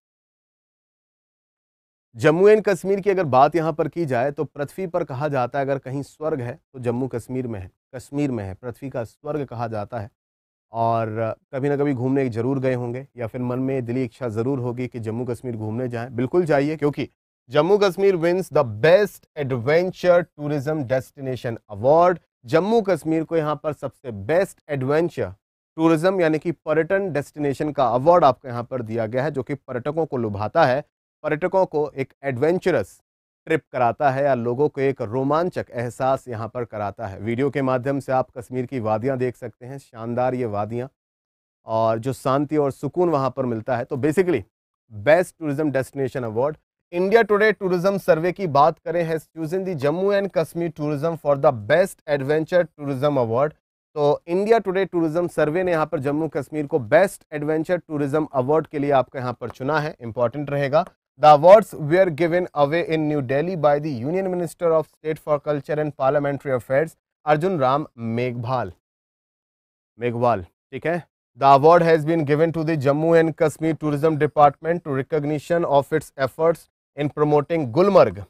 जम्मू एंड कश्मीर की अगर बात यहाँ पर की जाए तो पृथ्वी पर कहा जाता है अगर कहीं स्वर्ग है तो जम्मू कश्मीर में है कश्मीर में है पृथ्वी का स्वर्ग कहा जाता है और कभी ना कभी घूमने जरूर गए होंगे या फिर मन में दिली इच्छा ज़रूर होगी कि जम्मू कश्मीर घूमने जाएं बिल्कुल जाइए क्योंकि Jammu Kashmir wins the best adventure tourism destination award Jammu Kashmir को यहाँ पर सबसे बेस्ट एडवेंचर टूरिज्म यानी कि पर्यटन डेस्टिनेशन का अवार्ड आपको यहाँ पर दिया गया है जो कि पर्यटकों को लुभाता है पर्यटकों को एक एडवेंचरस ट्रिप कराता है या लोगों को एक रोमांचक एहसास यहाँ पर कराता है वीडियो के माध्यम से आप कश्मीर की वादियाँ देख सकते हैं शानदार ये वादियाँ और जो शांति और सुकून वहाँ पर मिलता है तो basically best tourism destination award India Today tourism survey की बात करें has chosen the Jammu and Kashmir tourism for the best adventure tourism award तो इंडिया टुडे टूरिज्म सर्वे ने यहाँ पर जम्मू कश्मीर को बेस्ट एडवेंचर टूरिज्म अवार्ड के लिए आपको यहाँ पर चुना है इंपॉर्टेंट रहेगा The awards were given away in New Delhi by the Union Minister of State for Culture and Parliamentary Affairs, Arjun Ram meghwal meghwal theek hai The award has been given to the Jammu and Kashmir Tourism Department to recognition of its efforts in promoting Gulmarg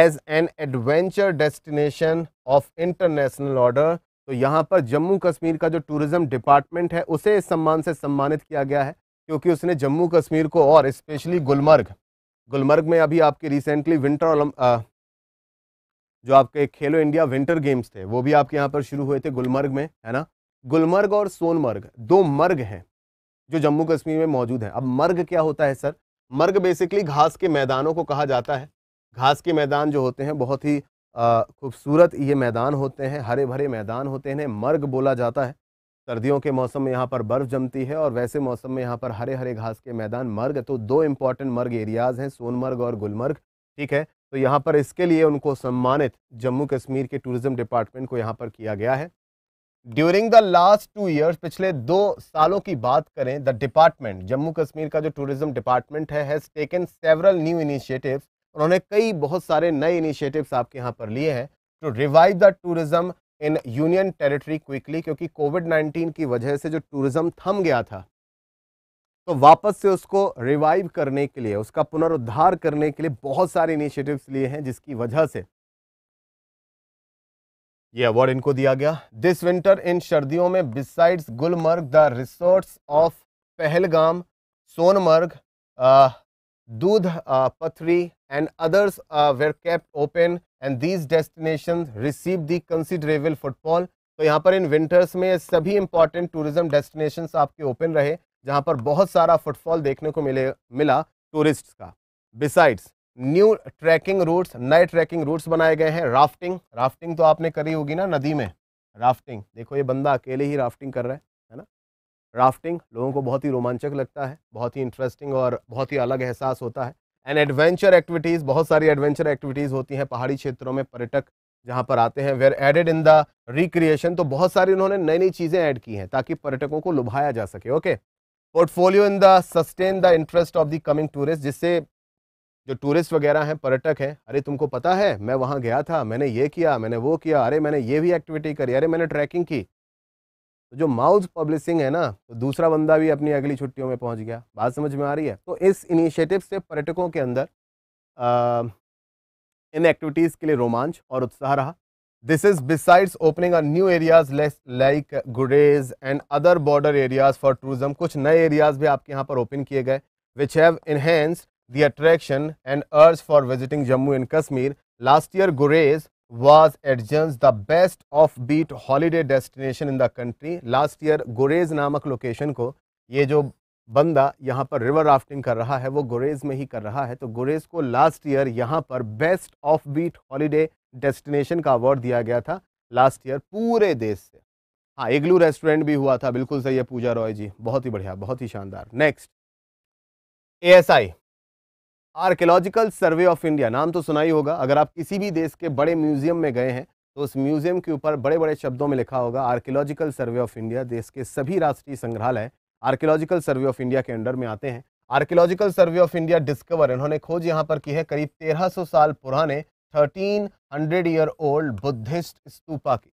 as an adventure destination of international order. तो यहाँ पर जम्मू कश्मीर का जो टूरिज्म डिपार्टमेंट है उसे इस सम्मान से सम्मानित किया गया है क्योंकि उसने जम्मू कश्मीर को और स्पेशली गुलमर्ग गुलमर्ग में अभी आपके रिसेंटली विंटर जो आपके खेलो इंडिया विंटर गेम्स थे वो भी आपके यहाँ पर शुरू हुए थे गुलमर्ग में है ना गुलमर्ग और सोनमर्ग दो मर्ग हैं जो जम्मू कश्मीर में मौजूद है अब मर्ग क्या होता है सर मर्ग बेसिकली घास के मैदानों को कहा जाता है घास के मैदान जो होते हैं बहुत ही खूबसूरत ये मैदान होते हैं हरे भरे मैदान होते हैं मर्ग बोला जाता है सर्दियों के मौसम में यहाँ पर बर्फ़ जमती है और वैसे मौसम में यहाँ पर हरे हरे घास के मैदान मर्ग तो दो इम्पॉर्टेंट मर्ग एरियाज़ हैं सोनमर्ग और गुलमर्ग ठीक है तो यहाँ पर इसके लिए उनको सम्मानित जम्मू कश्मीर के टूरिज़्म डिपार्टमेंट को यहाँ पर किया गया है during the last two years पिछले दो सालों की बात करें द डिपार्टमेंट जम्मू कश्मीर का जो टूरिज्म डिपार्टमेंट है has taken several new initiatives उन्होंने कई बहुत सारे नए इनिशिएटिव्स आपके यहाँ पर लिए हैं to revive the tourism in union territory quickly क्योंकि कोविड 19 की वजह से जो टूरिज़्म थम गया था तो वापस से उसको रिवाइव करने के लिए उसका पुनरुद्धार करने के लिए बहुत सारे इनिशिएटिव्स लिए हैं जिसकी वजह से ये अवार्ड इनको दिया गया दिस विंटर इन सर्दियों में besides Gulmarg the resorts of Pahalgam Sonmarg Dudh, uh, Pathri and others uh, were kept open and these destinations received the considerable footfall. तो यहाँ पर इन विंटर्स में सभी इंपॉर्टेंट टूरिज्म डेस्टिनेशन आपके ओपन रहे जहाँ पर बहुत सारा फुटफॉल देखने को मिले मिला टूरिस्ट का बिसाइड्स न्यू ट्रैकिंग रूट्स नए ट्रैकिंग रूट्स बनाए गए हैं राफ्टिंग राफ्टिंग तो आपने करी होगी ना नदी में राफ्टिंग देखो ये बंदा अकेले ही राफ्टिंग कर रहा है राफ्टिंग लोगों को बहुत ही रोमांचक लगता है बहुत ही इंटरेस्टिंग और बहुत ही अलग एहसास होता है एंड एडवेंचर एक्टिविटीज़ बहुत सारी एडवेंचर एक्टिविटीज़ होती हैं पहाड़ी क्षेत्रों में पर्यटक जहाँ पर आते हैं were added in the recreation तो बहुत सारी उन्होंने नई नई चीज़ें ऐड की हैं ताकि पर्यटकों को लुभाया जा सके okay portfolio in the sustain the interest of the coming tourist जिससे जो टूरिस्ट वगैरह हैं पर्यटक हैं अरे तुमको पता है मैं वहाँ गया था मैंने ये किया मैंने वो किया अरे मैंने ये भी एक्टिविटी करी अरे मैंने ट्रैकिंग की तो जो माउथ पब्लिशिंग है ना तो दूसरा बंदा भी अपनी अगली छुट्टियों में पहुंच गया बात समझ में आ रही है तो इस इनिशिएटिव से पर्यटकों के अंदर आ, इन एक्टिविटीज़ के लिए रोमांच और उत्साह रहा this is besides opening are new areas like Gurez and other border areas for tourism कुछ नए एरियाज भी आपके यहाँ पर ओपन किए गए which have enhanced the attraction and urge for visiting Jammu and Kashmir last year Gurez was adjuncts the best offbeat holiday destination in the country. Last year Gorez नामक location को ये जो बंदा यहाँ पर रिवर राफ्टिंग कर रहा है वो गुरेज में ही कर रहा है तो गुरेज को लास्ट ईयर यहाँ पर best of beat holiday destination का अवार्ड दिया गया था लास्ट ईयर पूरे देश से हाँ इग्लू रेस्टोरेंट भी हुआ था बिल्कुल सही है पूजा रॉय जी बहुत ही बढ़िया बहुत ही शानदार next A S I archaeological survey of India नाम तो सुना ही होगा अगर आप किसी भी देश के बड़े म्यूजियम में गए हैं तो उस म्यूजियम के ऊपर बड़े बड़े शब्दों में लिखा होगा आर्कियोलॉजिकल सर्वे ऑफ इंडिया देश के सभी राष्ट्रीय संग्रहालय आर्कियोलॉजिकल सर्वे ऑफ इंडिया के अंडर में आते हैं archaeological survey of India discover इन्होंने खोज यहाँ पर की है करीब तेरह साल पुराने hundred year old Buddhist stupa की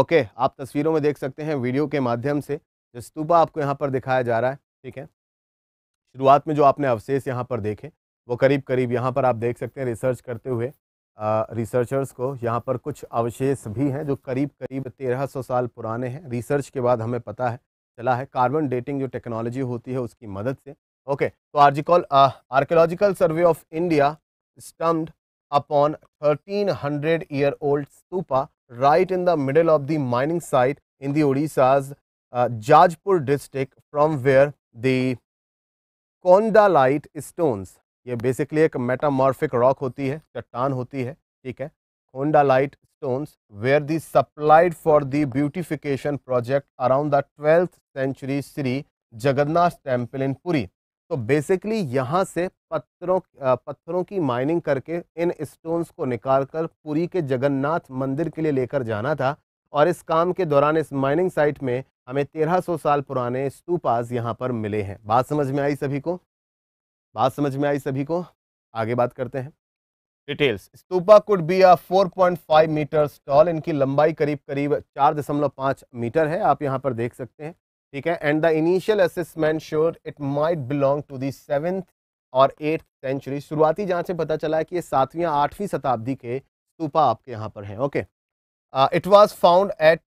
ओके आप तस्वीरों में देख सकते हैं वीडियो के माध्यम से जो स्तूपा आपको यहाँ पर दिखाया जा रहा है ठीक है शुरुआत में जो आपने अवशेष यहाँ पर देखे वो करीब करीब यहाँ पर आप देख सकते हैं रिसर्च करते हुए रिसर्चर्स को यहाँ पर कुछ अवशेष भी हैं जो करीब करीब 1300 साल पुराने हैं रिसर्च के बाद हमें पता है चला है कार्बन डेटिंग जो टेक्नोलॉजी होती है उसकी मदद से ओके तो archaeological archaeological survey of India stumbled upon 1300 year old stupa right in the middle of the mining site in the Orissa's Jajpur district from where the khondalite stones ये बेसिकली एक मेटामॉर्फिक रॉक होती है चट्टान होती है ठीक है khondalite stones were the supplied for the beautification project around the twelfth century Shri Jagannath temple in Puri तो बेसिकली यहाँ से पत्थरों पत्थरों की माइनिंग करके इन स्टोन्स को निकाल कर पुरी के जगन्नाथ मंदिर के लिए लेकर जाना था और इस काम के दौरान इस माइनिंग साइट में हमें 1300 साल पुराने स्तूपाज यहाँ पर मिले हैं बात समझ में आई सभी को बात समझ में आई सभी को आगे बात करते हैं details stupa could be a 4.5 metre tall इनकी लंबाई करीब करीब 4.5 मीटर है आप यहाँ पर देख सकते हैं ठीक है and the initial assessment sure it might belong to the seventh और एट्थ सेंचुरी शुरुआती जहाँ से पता चला है कि ये सातवीं आठवीं शताब्दी के स्तूपा आपके यहाँ पर हैं okay Uh, it was found at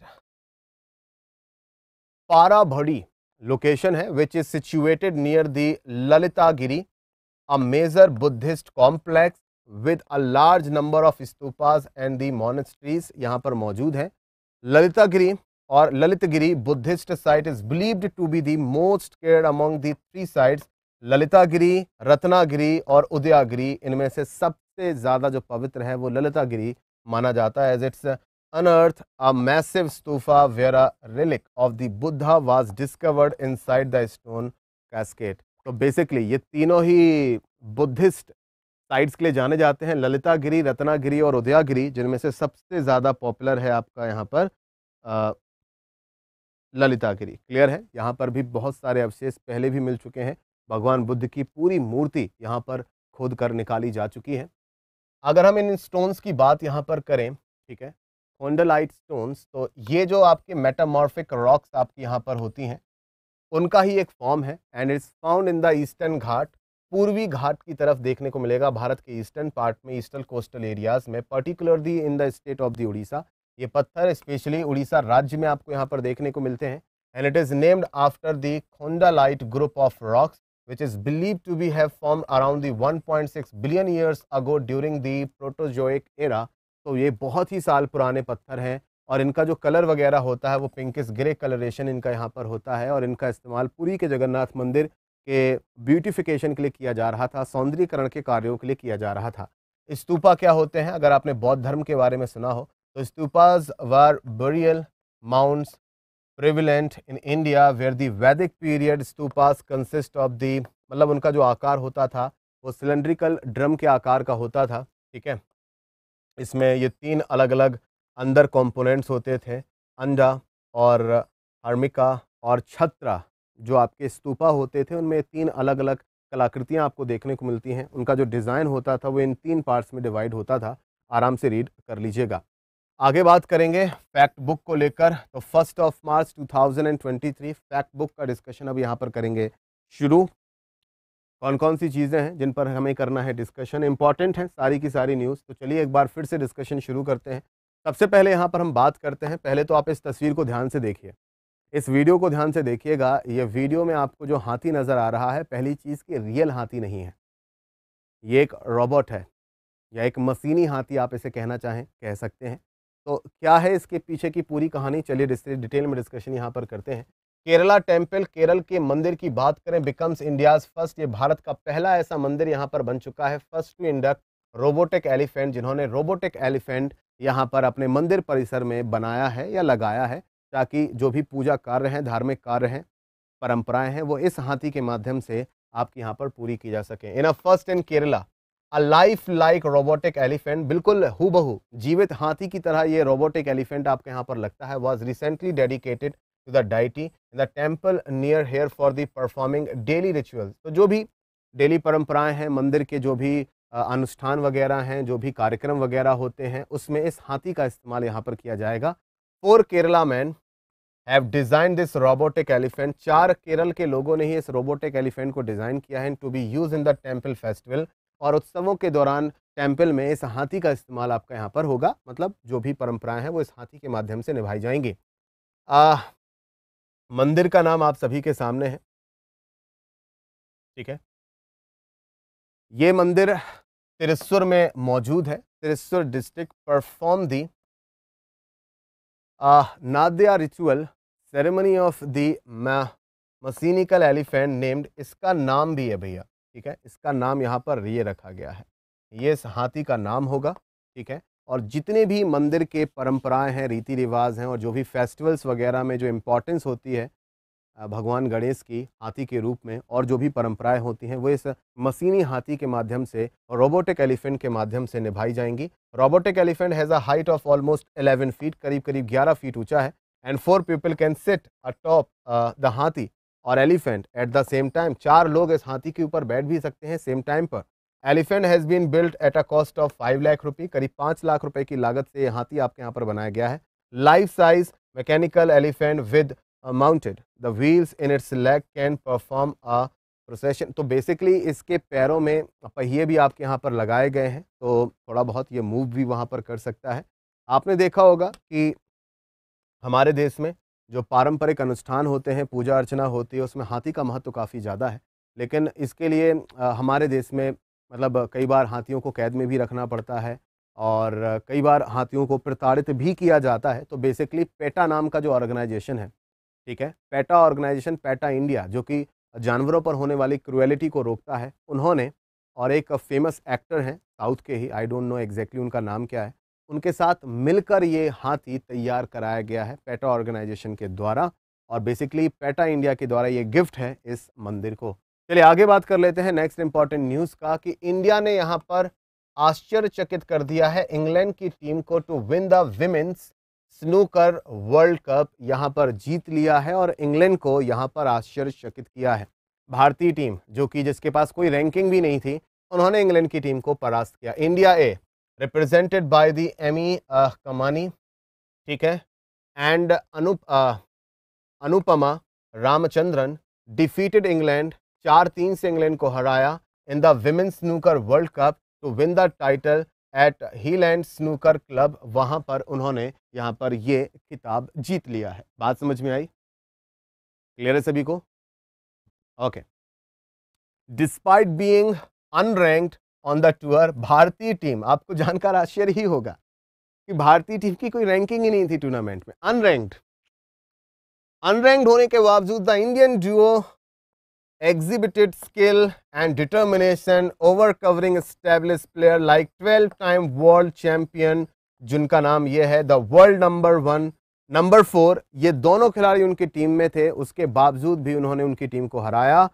Parabhadi location hai, which is situated near the Lalitagiri, a major Buddhist complex with a large number of stupas and the monasteries यहाँ पर मौजूद हैं ललितागिरी और Lalitgiri Buddhist site is believed to be the most cared amongst the three sites Lalitagiri Ratnagiri और उदयागिरी इनमें से सबसे ज़्यादा जो पवित्र है वो ललितागिरी माना जाता है as it's unearthed a massive stupa where a relic of the Buddha was discovered inside the stone casket. तो बेसिकली ये तीनों ही बुद्धिस्ट साइट्स के लिए जाने जाते हैं ललितागिरी रत्नागिरी और उदयागिरी जिनमें से सबसे ज़्यादा पॉपुलर है आपका यहाँ पर ललितागिरी क्लियर है यहाँ पर भी बहुत सारे अवशेष पहले भी मिल चुके हैं भगवान बुद्ध की पूरी मूर्ति यहाँ पर खोद कर निकाली जा चुकी है अगर हम इन स्टोन्स की बात यहाँ पर करें ठीक है कोंडलाइट स्टोन्स तो ये जो आपके मेटामॉर्फिक रॉक्स आपकी यहाँ पर होती हैं उनका ही एक फॉर्म है and it's found in the eastern Ghat पूर्वी घाट की तरफ देखने को मिलेगा भारत के ईस्टर्न पार्ट में ईस्टर्न कोस्टल एरियाज़ में particularly in the state of the Orissa ये पत्थर स्पेशली उड़ीसा राज्य में आपको यहाँ पर देखने को मिलते हैं and it is named after the khondalite group of rocks which is believe to be have formed around the 1.6 billion years ago during the proterozoic era तो ये बहुत ही साल पुराने पत्थर हैं और इनका जो कलर वगैरह होता है वो पिंकिस ग्रे कलरेशन इनका यहाँ पर होता है और इनका इस्तेमाल पूरी के जगन्नाथ मंदिर के ब्यूटिफिकेशन के लिए किया जा रहा था सौंदर्यकरण के कार्यों के लिए किया जा रहा था इस्तूपा क्या होते हैं अगर आपने बौद्ध धर्म के बारे में सुना हो तो stupas were burial mounds prevalent in India where the Vedic period stupas consist of the मतलब उनका जो आकार होता था वो सिलेंड्रिकल ड्रम के आकार का होता था ठीक है इसमें ये तीन अलग अलग अंदर कंपोनेंट्स होते थे अंडा और हर्मिका और छत्रा जो आपके स्तूपा होते थे उनमें तीन अलग अलग कलाकृतियाँ आपको देखने को मिलती हैं उनका जो डिज़ाइन होता था वो इन तीन पार्ट्स में डिवाइड होता था आराम से रीड कर लीजिएगा आगे बात करेंगे फैक्ट बुक को लेकर तो first of March 2023 fact book का डिस्कशन अब यहाँ पर करेंगे शुरू कौन कौन सी चीज़ें हैं जिन पर हमें करना है डिस्कशन इंपॉर्टेंट है सारी की सारी न्यूज़ तो चलिए एक बार फिर से डिस्कशन शुरू करते हैं सबसे पहले यहाँ पर हम बात करते हैं पहले तो आप इस तस्वीर को ध्यान से देखिए इस वीडियो को ध्यान से देखिएगा ये वीडियो में आपको जो हाथी नज़र आ रहा है पहली चीज़ कि रियल हाथी नहीं है ये एक रॉबोट है या एक मशीनी हाथी आप इसे कहना चाहें कह सकते हैं तो क्या है इसके पीछे की पूरी कहानी चलिए डिटेल में डिस्कशन यहाँ पर करते हैं केरला टेम्पल केरल के मंदिर की बात करें बिकम्स इंडियाज फर्स्ट ये भारत का पहला ऐसा मंदिर यहाँ पर बन चुका है first to induct robotic elephant जिन्होंने रोबोटिक एलिफेंट यहाँ पर अपने मंदिर परिसर में बनाया है या लगाया है ताकि जो भी पूजा कार्य हैं धार्मिक कार्य हैं परंपराएं हैं वो इस हाथी के माध्यम से आपके यहाँ पर पूरी की जा सके in a first in Kerala a life like robotic elephant बिल्कुल हु जीवित हाथी की तरह ये रोबोटिक एलिफेंट आपके यहाँ पर लगता है was recently dedicated to the deity in the temple near here for the performing daily rituals. तो जो भी डेली परंपराएं हैं मंदिर के जो भी अनुष्ठान वगैरह हैं जो भी कार्यक्रम वगैरह होते हैं उसमें इस हाथी का इस्तेमाल यहाँ पर किया जाएगा four Kerala man have design this robotic elephant चार केरल के लोगों ने ही इस रोबोटिक एलिफेंट को डिज़ाइन किया है to be use in the temple festival और उत्सवों के दौरान टेम्पल में इस हाथी का इस्तेमाल आपका यहाँ पर होगा मतलब जो भी परंपराएं हैं वो इस हाथी के माध्यम से निभाई जाएंगी मंदिर का नाम आप सभी के सामने है ठीक है ये मंदिर तिरस्वर में मौजूद है तिरस्वर डिस्ट्रिक्ट परफॉर्म दी नाद्या ritual ceremony of the mechanical elephant named इसका नाम भी है भैया ठीक है इसका नाम यहाँ पर ये रखा गया है ये हाथी का नाम होगा ठीक है और जितने भी मंदिर के परंपराएं हैं रीति रिवाज हैं और जो भी फेस्टिवल्स वगैरह में जो इम्पोर्टेंस होती है भगवान गणेश की हाथी के रूप में और जो भी परंपराएं होती हैं वो इस मशीनी हाथी के माध्यम से रोबोटिक एलिफेंट के माध्यम से निभाई जाएंगी robotic elephant has a height of almost 11 feet करीब करीब 11 फीट ऊंचा है and four people can sit atop the hathi और elephant at the same time चार लोग इस हाथी के ऊपर बैठ भी सकते हैं सेम टाइम पर elephant has been built at a cost of five lakh रुपये करीब पाँच लाख रुपए की लागत से हाथी आपके यहाँ पर बनाया गया है life size mechanical elephant with mounted the wheels in its leg can perform a procession तो बेसिकली इसके पैरों में पहिए भी आपके यहाँ पर लगाए गए हैं तो थोड़ा बहुत ये मूव भी वहाँ पर कर सकता है आपने देखा होगा कि हमारे देश में जो पारंपरिक अनुष्ठान होते हैं पूजा अर्चना होती है उसमें हाथी का महत्व तो काफ़ी ज़्यादा है लेकिन इसके लिए हमारे देश में मतलब कई बार हाथियों को कैद में भी रखना पड़ता है और कई बार हाथियों को प्रताड़ित भी किया जाता है तो बेसिकली पेटा नाम का जो ऑर्गेनाइजेशन है ठीक है पेटा ऑर्गेनाइजेशन पेटा इंडिया जो कि जानवरों पर होने वाली क्रुएलिटी को रोकता है उन्होंने और एक फेमस एक्टर हैं साउथ के ही आई डोंट नो एग्जैक्टली उनका नाम क्या है उनके साथ मिलकर ये हाथी तैयार कराया गया है पेटा ऑर्गेनाइजेशन के द्वारा और बेसिकली पेटा इंडिया के द्वारा ये गिफ्ट है इस मंदिर को चलिए आगे बात कर लेते हैं नेक्स्ट इंपॉर्टेंट न्यूज़ का कि इंडिया ने यहाँ पर आश्चर्यचकित कर दिया है इंग्लैंड की टीम को to win the women's snooker world cup यहां पर जीत लिया है और इंग्लैंड को यहां पर आश्चर्यचकित किया है भारतीय टीम जो कि जिसके पास कोई रैंकिंग भी नहीं थी उन्होंने इंग्लैंड की टीम को परास्त किया India a represented by the Amee Kamani ठीक है and Anup Anupama Ramachandran defeated England चार तीन से इंग्लैंड को हराया in the women's snooker world cup to win the title at ही स्नूकर क्लब वहां पर उन्होंने यहां पर ये खिताब जीत लिया है बात समझ में आई क्लियर है सभी को okay despite being unranked on the tour भारतीय टीम आपको जानकार आश्चर्य ही होगा कि भारतीय टीम की कोई रैंकिंग ही नहीं थी टूर्नामेंट में अनरैंक्ड अनरैंक्ड होने के बावजूद the Indian duo exhibited skill and determination over covering established player like 12 time world champion जिनका नाम ये है the world number one number four ये दोनों खिलाड़ी उनकी टीम में थे उसके बावजूद भी उन्होंने उनकी टीम को हराया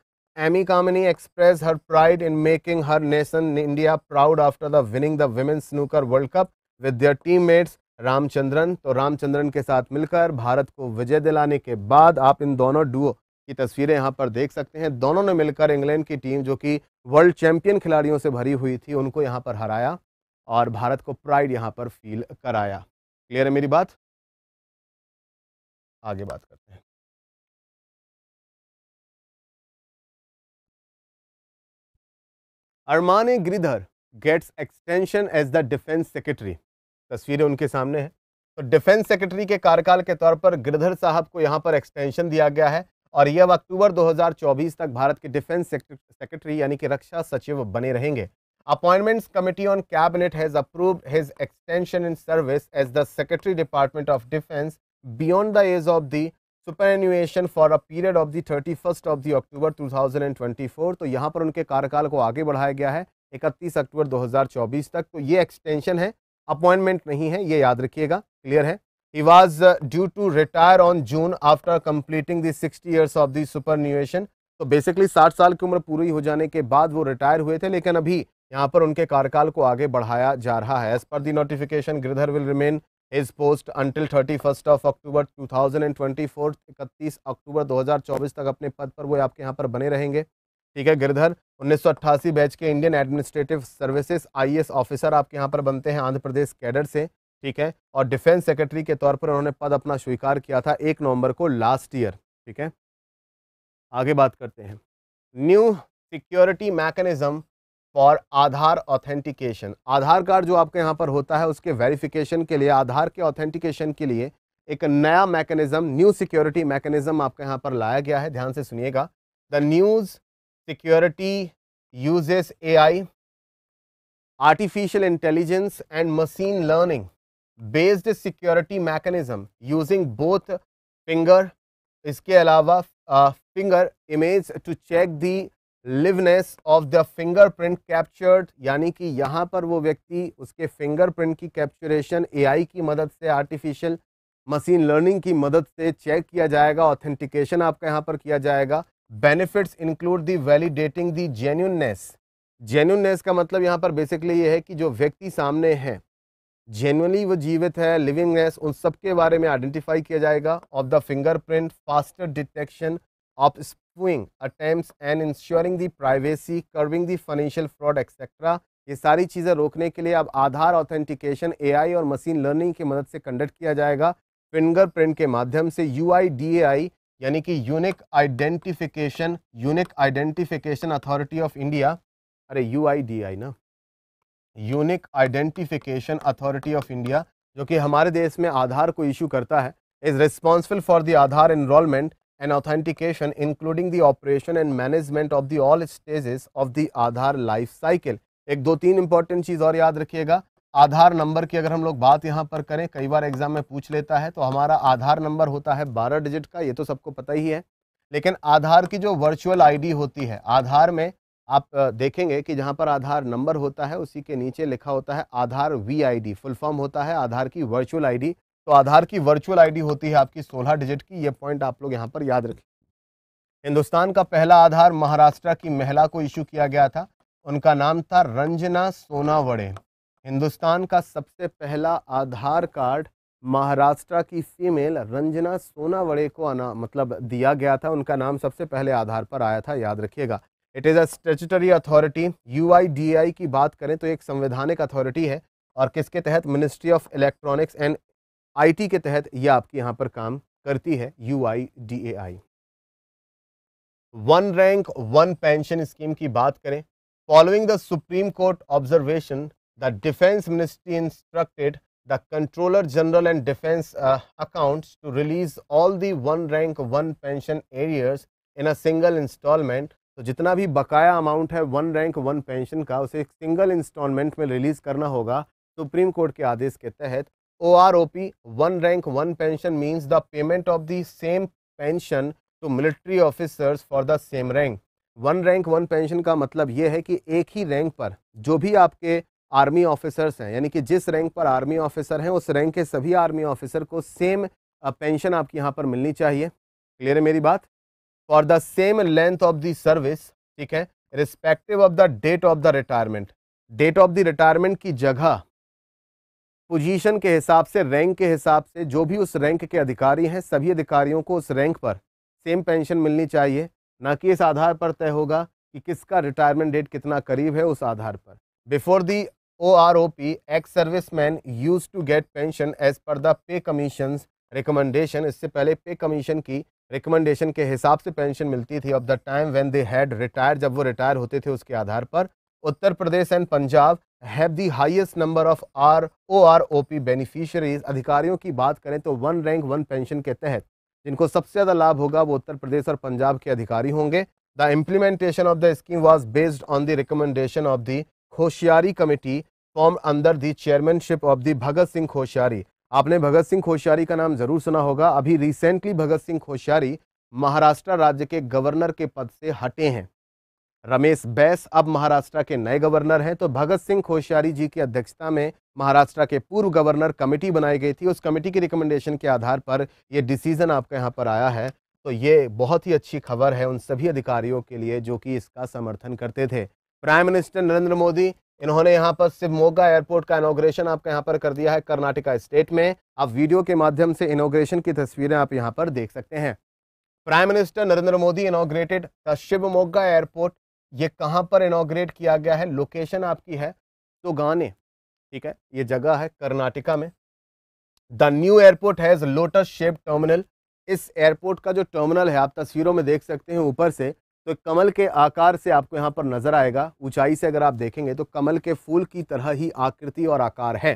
Amee Kamini express her pride in making her nation India proud after the winning the women's snooker world cup with their teammates Ramachandran तो रामचंद्रन के साथ मिलकर भारत को विजय दिलाने के बाद आप इन दोनों डुओ की तस्वीरें यहाँ पर देख सकते हैं दोनों ने मिलकर इंग्लैंड की टीम जो कि वर्ल्ड चैंपियन खिलाड़ियों से भरी हुई थी उनको यहाँ पर हराया और भारत को प्राइड यहाँ पर फील कराया क्लियर है मेरी बात आगे बात करते हैं Armaan Giridhar gets extension as the defence secretary तस्वीरें उनके सामने हैं तो डिफेंस सेक्रेटरी के कार्यकाल के तौर पर गिरधर साहब को यहां पर एक्सटेंशन दिया गया है और ये अब अक्टूबर 2024 तक भारत के डिफेंस सेक्रेटरी यानी कि रक्षा सचिव बने रहेंगे appointments committee on cabinet has approved his extension in service as the secretary department of defence beyond the age of the superannuation for a period of the thirty first of the October 2024 तो यहाँ पर उनके कार्यकाल को आगे बढ़ाया गया है 31 अक्टूबर 2024 तक तो ये एक्सटेंशन है अपॉइंटमेंट नहीं है ये याद रखिएगा क्लियर है He was uh, due to retire on June after completing the 60 years of the superannuation. तो बेसिकली 60 साल की उम्र पूरी हो जाने के बाद वो रिटायर हुए थे लेकिन अभी यहाँ पर उनके कार्यकाल को आगे बढ़ाया जा रहा है as per the notification Giridhar will remain his post until 31 of October 2024 31 October 2024 तक अपने पद पर वो आपके यहाँ पर बने रहेंगे ठीक है गिरधर 1988 बैच के Indian administrative services IAS officer आपके यहाँ पर बनते हैं आंध्र प्रदेश कैडर से ठीक है और डिफेंस सेक्रेटरी के तौर पर उन्होंने पद अपना स्वीकार किया था एक नवंबर को लास्ट ईयर ठीक है आगे बात करते हैं new security mechanism for Aadhaar authentication Aadhaar card जो आपके यहाँ पर होता है उसके वेरिफिकेशन के लिए आधार के ऑथेंटिकेशन के लिए एक नया मैकेनिज्म न्यू सिक्योरिटी मैकेनिज्म आपके यहाँ पर लाया गया है ध्यान से सुनिएगा the news security uses a artificial intelligence and machine learning based security mechanism using both finger इसके अलावा finger image to check the liveness of the fingerprint captured यानी कि यहाँ पर वो व्यक्ति उसके फिंगरप्रिंट की कैप्चुरेशन एआई की मदद से आर्टिफिशियल मशीन लर्निंग की मदद से चेक किया जाएगा ऑथेंटिकेशन आपका यहाँ पर किया जाएगा benefits include the validating the genuineness genuineness का मतलब यहाँ पर बेसिकली ये है कि जो व्यक्ति सामने हैं जेनुअनली वो जीवित है लिविंग है उन सब के बारे में आइडेंटिफाई किया जाएगा of the fingerprint faster detection of spoofing attempt and ensuring the privacy curbing the financial fraud etcetera ये सारी चीज़ें रोकने के लिए अब आधार ऑथेंटिकेशन ए और मशीन लर्निंग की मदद से कंडक्ट किया जाएगा फिंगरप्रिंट के माध्यम से यू यानी कि unique identification unique identification authority of India अरे यू ना unique identification authority of India जो कि हमारे देश में आधार को इशू करता है is responsible for the Aadhaar enrolment and authentication including the operation and management of the all stages of the Aadhaar life cycle एक दो तीन इंपॉर्टेंट चीज़ और याद रखिएगा आधार नंबर की अगर हम लोग बात यहाँ पर करें कई बार एग्जाम में पूछ लेता है तो हमारा आधार नंबर होता है बारह डिजिट का ये तो सबको पता ही है लेकिन आधार की जो वर्चुअल आईडी होती है आधार में आप देखेंगे कि जहाँ पर आधार नंबर होता है उसी के नीचे लिखा होता है आधार वी फुल फॉर्म होता है आधार की वर्चुअल आईडी तो आधार की वर्चुअल आईडी होती है आपकी 16 डिजिट की ये पॉइंट आप लोग यहाँ पर याद रखें हिंदुस्तान का पहला आधार महाराष्ट्र की महिला को इशू किया गया था उनका नाम था रंजना सोनावड़े हिंदुस्तान का सबसे पहला आधार कार्ड महाराष्ट्र की फीमेल रंजना सोनावड़े को आना मतलब दिया गया था उनका नाम सबसे पहले आधार पर आया था याद रखिएगा it is a statutory authority यू की बात करें तो एक संवैधानिक अथॉरिटी है और किसके तहत ministry of electronics and IT के तहत यह आपके यहाँ पर काम करती है आई one rank one pension scheme की बात करें following the supreme court observation the defence ministry instructed the controller general and defence accounts to release all the one rank one pension arrears in a single instalment तो जितना भी बकाया अमाउंट है वन रैंक वन पेंशन का उसे एक सिंगल इंस्टॉलमेंट में रिलीज़ करना होगा सुप्रीम कोर्ट के आदेश के तहत O R O P one rank one pension means the payment of the same pension to military officers for the same rank one rank one pension का मतलब ये है कि एक ही रैंक पर जो भी आपके आर्मी ऑफिसर्स हैं यानी कि जिस रैंक पर आर्मी ऑफिसर हैं उस रैंक के सभी आर्मी ऑफिसर को सेम पेंशन आपकी यहाँ पर मिलनी चाहिए क्लियर है मेरी बात for the same length of the service ठीक है respective of the date of the retirement date of the retirement की जगह पोजीशन के हिसाब से रैंक के हिसाब से जो भी उस रैंक के अधिकारी हैं सभी अधिकारियों को उस रैंक पर सेम पेंशन मिलनी चाहिए ना कि इस आधार पर तय होगा कि किसका रिटायरमेंट डेट कितना करीब है उस आधार पर before the O R O P ex service man use to get pension as per the pay commission recommendation इससे पहले पे कमीशन की रिकमेंडेशन के हिसाब से पेंशन मिलती थी of the time when they had retire जब वो रिटायर होते थे उसके आधार पर Uttar Pradesh and Punjab have the highest number of R O R O P beneficiaries अधिकारियों की बात करें तो वन रैंक वन पेंशन के तहत जिनको सबसे ज़्यादा लाभ होगा वो उत्तर प्रदेश और पंजाब के अधिकारी होंगे the implementation of the scheme was based on the recommendation of the Koshyari committee form under the chairmanship of the Bhagat Singh Koshyari आपने भगत सिंह कोश्यारी का नाम जरूर सुना होगा अभी रिसेंटली भगत सिंह कोश्यारी महाराष्ट्र राज्य के गवर्नर के पद से हटे हैं रमेश बैस अब महाराष्ट्र के नए गवर्नर हैं तो भगत सिंह कोश्यारी जी की अध्यक्षता में महाराष्ट्र के पूर्व गवर्नर कमेटी बनाई गई थी उस कमेटी की रिकमेंडेशन के आधार पर यह डिसीजन आपके यहाँ पर आया है तो ये बहुत ही अच्छी खबर है उन सभी अधिकारियों के लिए जो कि इसका समर्थन करते थे प्राइम मिनिस्टर नरेंद्र मोदी इन्होंने यहाँ पर सिर्फ मोगा एयरपोर्ट का इनोग्रेशन आपका यहाँ पर कर दिया है कर्नाटका स्टेट में आप वीडियो के माध्यम से इनोग्रेशन की तस्वीरें आप यहाँ पर देख सकते हैं prime minister Narendra Modi inaugurated the Shivamogga airport ये कहाँ पर इनोग्रेट किया गया है लोकेशन आपकी है तो गाने ठीक है ये जगह है कर्नाटका में the new airport has lotus shape terminal इस एयरपोर्ट का जो टर्मिनल है आप तस्वीरों में देख सकते हैं ऊपर से तो कमल के आकार से आपको यहाँ पर नज़र आएगा ऊंचाई से अगर आप देखेंगे तो कमल के फूल की तरह ही आकृति और आकार है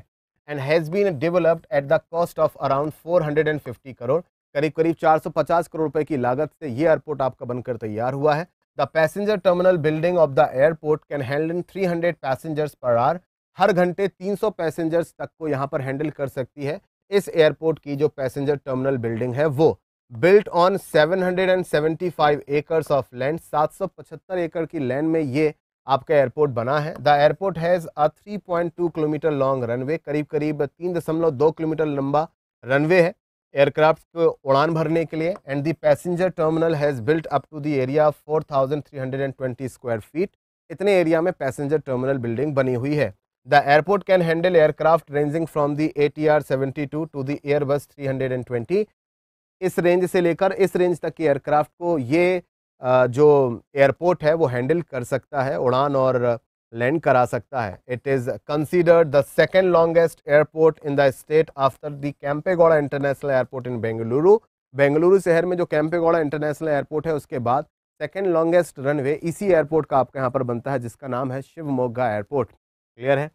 and has been developed at the cost of around 450 crore करीब करीब 450 करोड़ रुपए की लागत से ये एयरपोर्ट आपका बनकर तैयार हुआ है the passenger terminal building of the airport can handle 300 passengers per hour हर घंटे 300 पैसेंजर्स तक को यहाँ पर हैंडल कर सकती है इस एयरपोर्ट की जो पैसेंजर टर्मिनल बिल्डिंग है वो built on 775 acres of land 775 एकड़ की लैंड में ये आपका एयरपोर्ट बना है the airport has a 3.2 kilometre long runway करीब करीब तीन दशमलव दो किलोमीटर लंबा रनवे है एयरक्राफ्ट को उड़ान भरने के लिए and the passenger terminal has built up to the area and 4320 square feet इतने एरिया में पैसेंजर टर्मिनल बिल्डिंग बनी हुई है the airport can handle aircraft ranging from the A T R seventy two to the bus three hundred and twenty इस रेंज से लेकर इस रेंज तक के एयरक्राफ्ट को ये जो एयरपोर्ट है वो हैंडल कर सकता है उड़ान और लैंड करा सकता है it is considered the second longest airport in the state after the Kempegowda international airport in Bengaluru Bengaluru शहर में जो कैंपेगौड़ा इंटरनेशनल एयरपोर्ट है उसके बाद सेकेंड लॉन्गेस्ट रनवे इसी एयरपोर्ट का आपके यहाँ पर बनता है जिसका नाम है शिवमोगा एयरपोर्ट क्लियर है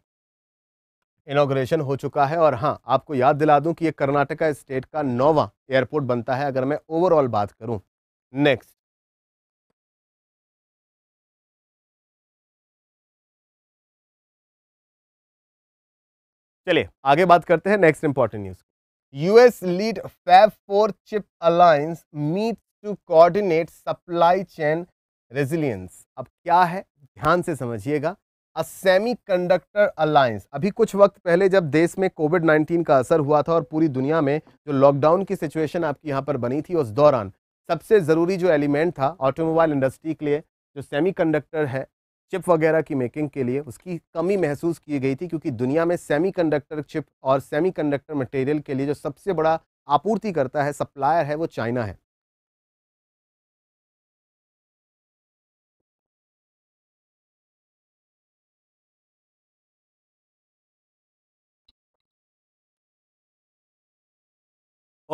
इनोग्रेशन हो चुका है और हाँ आपको याद दिला दूं कि ये कर्नाटका स्टेट का नौवा एयरपोर्ट बनता है अगर मैं ओवरऑल बात करूं नेक्स्ट चलिए आगे बात करते हैं next important news US lead fab four chip alliance meet to coordinate supply chain resilience अब क्या है ध्यान से समझिएगा अ सेमी कंडक्टर अलायंस अभी कुछ वक्त पहले जब देश में कोविड 19 का असर हुआ था और पूरी दुनिया में जो लॉकडाउन की सिचुएशन आपकी यहाँ पर बनी थी उस दौरान सबसे ज़रूरी जो एलिमेंट था ऑटोमोबाइल इंडस्ट्री के लिए जो सेमी कंडक्टर है चिप वगैरह की मेकिंग के लिए उसकी कमी महसूस की गई थी क्योंकि दुनिया में सेमी कंडक्टर चिप और सेमी कंडक्टर मटेरियल के लिए जो सबसे बड़ा आपूर्ति करता है सप्लायर है वो चाइना है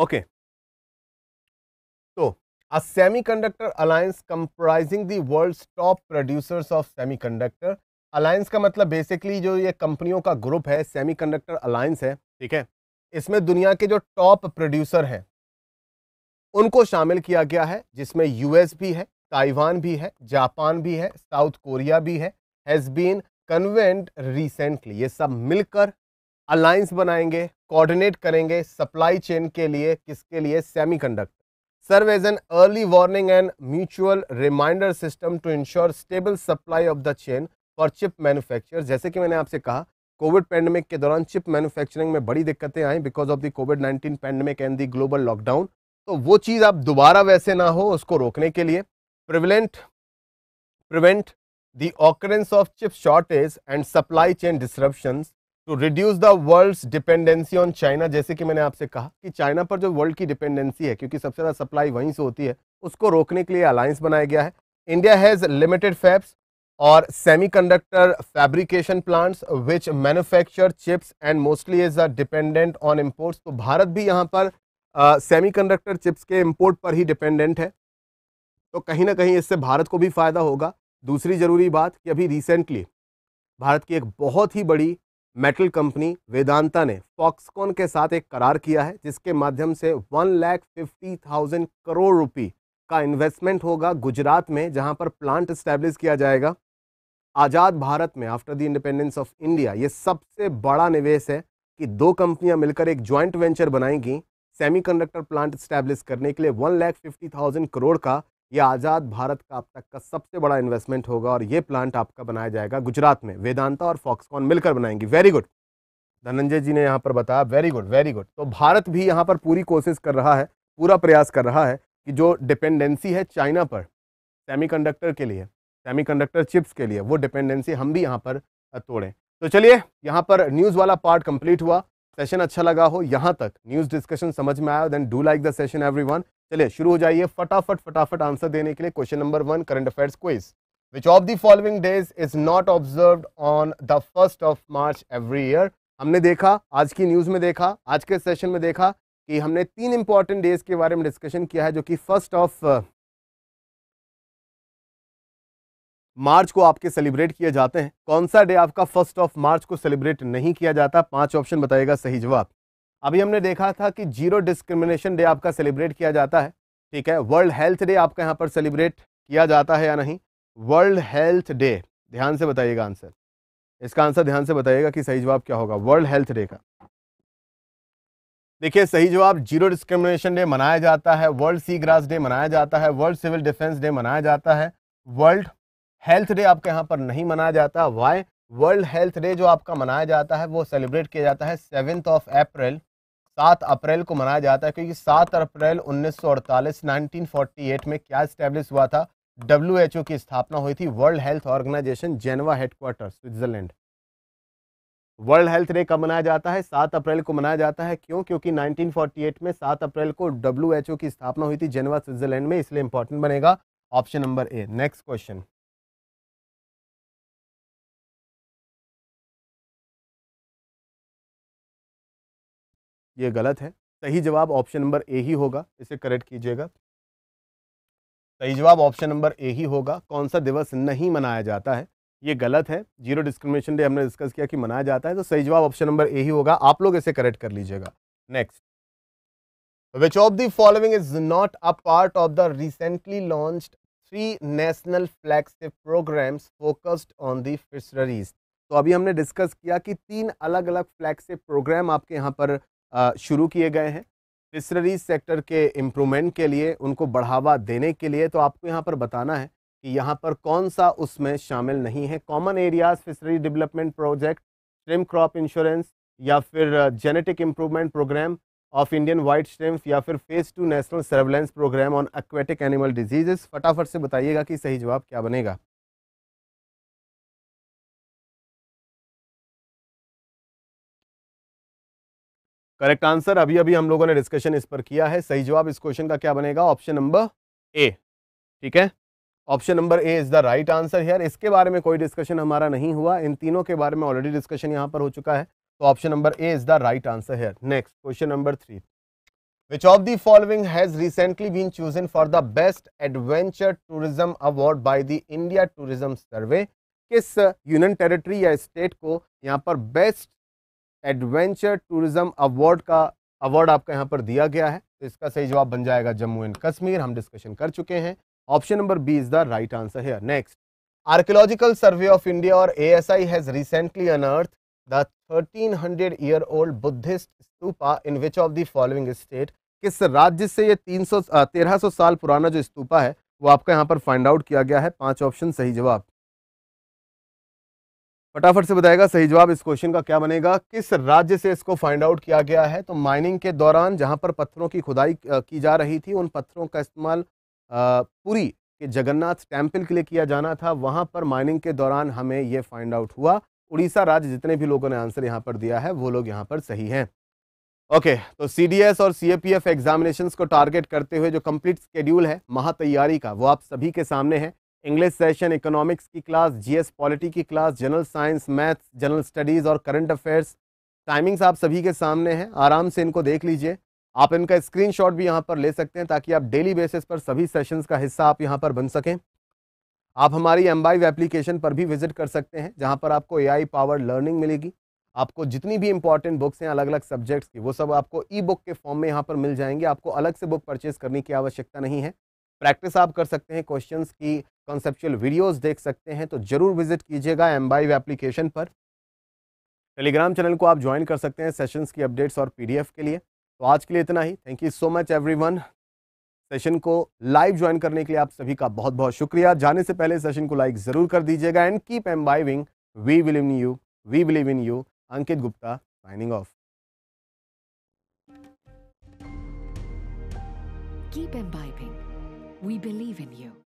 Okay. So, a semiconductor alliance comprising the world's top producers of semiconductor. Alliance का मतलब बेसिकली जो ये कंपनियों का ग्रुप है सेमीकंडक्टर अलायंस है ठीक है इसमें दुनिया के जो टॉप प्रोड्यूसर हैं उनको शामिल किया गया है जिसमें यूएस भी है ताइवान भी है जापान भी है साउथ कोरिया भी है हैज़ बीन कन्वेंट रिसेंटली ये सब मिलकर अलायंस बनाएंगे कोऑर्डिनेट करेंगे सप्लाई चेन के लिए किसके लिए semiconductor serve as an early warning and mutual reminder system to ensure stable supply of the chain for chip manufacture जैसे कि मैंने आपसे कहा कोविड पैंडमिक के दौरान चिप मैन्युफैक्चरिंग में बड़ी दिक्कतें आई because of the covid nineteen pandemic and the global lockdown तो वो चीज़ आप दोबारा वैसे ना हो उसको रोकने के लिए prevalent prevent the occurrence of chip shortage and supply chain disruption to reduce the world's dependency on China जैसे कि मैंने आपसे कहा कि चाइना पर जो वर्ल्ड की डिपेंडेंसी है क्योंकि सबसे ज़्यादा सप्लाई वहीं से होती है उसको रोकने के लिए अलायंस बनाया गया है इंडिया हैज़ लिमिटेड फैब्स और semiconductor fabrication plants which manufacture chips and mostly is dependent on imports तो भारत भी यहाँ पर सेमी कंडक्टर चिप्स के इम्पोर्ट पर ही डिपेंडेंट है तो कहीं ना कहीं इससे भारत को भी फ़ायदा होगा दूसरी ज़रूरी बात कि अभी रिसेंटली भारत की एक बहुत ही बड़ी मेटल कंपनी वेदांता ने फॉक्सकॉन के साथ एक करार किया है जिसके माध्यम से one lakh fifty thousand crore रुपए का इन्वेस्टमेंट होगा गुजरात में जहां पर प्लांट स्टैब्लिश किया जाएगा आज़ाद भारत में after the independence of India ये सबसे बड़ा निवेश है कि दो कंपनियां मिलकर एक ज्वाइंट वेंचर बनाएंगी सेमीकंडक्टर प्लांट स्टैब्लिश करने के लिए one lakh fifty thousand crore का ये आज़ाद भारत का अब तक का सबसे बड़ा इन्वेस्टमेंट होगा और ये प्लांट आपका बनाया जाएगा गुजरात में वेदांता और फॉक्सकॉन मिलकर बनाएंगी वेरी गुड धनंजय जी ने यहाँ पर बताया वेरी गुड वेरी गुड तो भारत भी यहाँ पर पूरी कोशिश कर रहा है पूरा प्रयास कर रहा है कि जो डिपेंडेंसी है चाइना पर सेमीकंडक्टर के लिए सेमीकंडक्टर चिप्स के लिए वो डिपेंडेंसी हम भी यहाँ पर तोड़ें तो चलिए यहाँ पर न्यूज़ वाला पार्ट कंप्लीट हुआ सेशन अच्छा लगा हो यहाँ तक न्यूज़ डिस्कशन समझ में आया then do like the session every चलिए शुरू हो जाइए फटाफट फटाफट आंसर देने के लिए question number one current affairs quiz which of the following days is not observe on the first of March every year हमने देखा आज की न्यूज़ में देखा आज के सेशन में देखा कि हमने तीन इंपॉर्टेंट डेज के बारे में डिस्कशन किया है जो कि फर्स्ट ऑफ मार्च को आपके सेलिब्रेट किए जाते हैं कौन सा डे आपका फर्स्ट ऑफ मार्च को सेलिब्रेट नहीं किया जाता पांच ऑप्शन बताएगा सही जवाब अभी हमने देखा था कि जीरो डिस्क्रिमिनेशन डे आपका सेलिब्रेट किया जाता है ठीक है वर्ल्ड हेल्थ डे आपका यहाँ पर सेलिब्रेट किया जाता है या नहीं वर्ल्ड हेल्थ डे ध्यान से बताइएगा आंसर इसका आंसर ध्यान से बताइएगा कि सही जवाब क्या होगा वर्ल्ड हेल्थ डे का देखिए सही जवाब जीरो डिस्क्रिमिनेशन डे मनाया जाता है वर्ल्ड सी ग्रास डे मनाया जाता है वर्ल्ड सिविल डिफेंस डे मनाया जाता है वर्ल्ड हेल्थ डे आपके यहाँ पर नहीं मनाया जाता वाई वर्ल्ड हेल्थ डे जो आपका मनाया जाता है वो सेलिब्रेट किया जाता है सेवेंथ ऑफ अप्रैल सात अप्रैल को मनाया जाता है क्योंकि सात अप्रैल 1948 1948 में क्या स्टैब्लिश हुआ था डब्ल्यू की स्थापना हुई थी world health organization Geneva headquarter Switzerland world health day कब मनाया जाता है सात अप्रैल को मनाया जाता है क्यों क्योंकि 1948 में सात अप्रैल को डब्ल्यू की स्थापना हुई थी जेनवा स्विट्जरलैंड में इसलिए इंपॉर्टेंट बनेगा option number A next question ये गलत है सही जवाब ऑप्शन नंबर ए ही होगा इसे करेक्ट कीजिएगा सही जवाब ऑप्शन नंबर ए ही होगा कौन सा दिवस नहीं मनाया जाता है ये गलत है जीरो डिस्क्रिमिनेशन डे हमने डिस्कस किया कि मनाया जाता है तो सही जवाब ऑप्शन नंबर ए ही होगा आप लोग इसे करेक्ट कर लीजिएगा next which of the following is not a part of the recently launch three national flagship programs focused on the fisheries तो अभी हमने डिस्कस किया कि तीन अलग अलग फ्लैगशिप प्रोग्राम आपके यहाँ पर शुरू किए गए हैं फिशरीज सेक्टर के इम्प्रूवमेंट के लिए उनको बढ़ावा देने के लिए तो आपको यहाँ पर बताना है कि यहाँ पर कौन सा उसमें शामिल नहीं है common areas fishery development project stream crop insurance या फिर genetic improvement programme of Indian white shrimp या फिर phase two national surveillance program on aquatic animal diseases फटाफट से बताइएगा कि सही जवाब क्या बनेगा करेक्ट आंसर अभी अभी हम लोगों ने डिस्कशन इस पर किया है सही जवाब इस क्वेश्चन का क्या बनेगा ऑप्शन नंबर ए ठीक है option number A is the right answer here इसके बारे में कोई डिस्कशन हमारा नहीं हुआ इन तीनों के बारे में ऑलरेडी डिस्कशन यहां पर हो चुका है तो option number A is the right answer here next question number three which of the following has recently been chosen for the best adventure tourism award by the India tourism survey किस यूनियन टेरिटरी या स्टेट को यहाँ पर बेस्ट एडवेंचर टूरिज्म अवार्ड का अवार्ड आपका यहाँ पर दिया गया है तो इसका सही जवाब बन जाएगा जम्मू एंड कश्मीर हम डिस्कशन कर चुके हैं option number B is the right answer है next archaeological survey of India और A S I has recently unearth the thirteen hundred year old Buddhist stupa in which of the following state किस राज्य से ये तीन सौ तेरह सौ साल पुराना जो स्तूपा है वो आपका यहाँ पर फाइंड आउट किया गया है पांच ऑप्शन सही जवाब फटाफट से बताएगा सही जवाब इस क्वेश्चन का क्या बनेगा किस राज्य से इसको फाइंड आउट किया गया है तो माइनिंग के दौरान जहां पर पत्थरों की खुदाई की जा रही थी उन पत्थरों का इस्तेमाल पूरी के जगन्नाथ टेम्पल के लिए किया जाना था वहां पर माइनिंग के दौरान हमें ये फाइंड आउट हुआ उड़ीसा राज्य जितने भी लोगों ने आंसर यहाँ पर दिया है वो लोग यहाँ पर सही है ओके okay, तो सी और सी एग्जामिनेशंस को टारगेट करते हुए जो कंप्लीट स्केड्यूल है महा तैयारी का वो आप सभी के सामने है इंग्लिश सेशन इकोनॉमिक्स की क्लास जीएस पॉलिटी की class general science maths general studies और करंट अफेयर्स टाइमिंग्स आप सभी के सामने हैं आराम से इनको देख लीजिए आप इनका स्क्रीनशॉट भी यहाँ पर ले सकते हैं ताकि आप डेली बेसिस पर सभी सेशंस का हिस्सा आप यहाँ पर बन सकें आप हमारी एम्बाइव एप्लीकेशन पर भी विजिट कर सकते हैं जहाँ पर आपको ए पावर लर्निंग मिलेगी आपको जितनी भी इंपॉर्टेंट बुक्स हैं अलग अलग सब्जेक्ट्स की वो सब आपको ई बुक के फॉर्म में यहाँ पर मिल जाएंगे आपको अलग से बुक परचेज करने की आवश्यकता नहीं है प्रैक्टिस आप कर सकते हैं क्वेश्चंस की कॉन्सेप्चुअल वीडियोस देख सकते हैं तो ज़रूर विजिट कीजिएगा एम एप्लीकेशन पर टेलीग्राम चैनल को आप ज्वाइन कर सकते हैं सेशंस की अपडेट्स और पीडीएफ के लिए तो आज के लिए इतना ही thank you so much everyone session को लाइव ज्वाइन करने के लिए आप सभी का बहुत बहुत शुक्रिया जाने से पहले सेशन को लाइक ज़रूर कर दीजिएगा एंड कीप एम we believe in you we believe in you Ankit Gupta signing off Keep imbibing. We believe in you.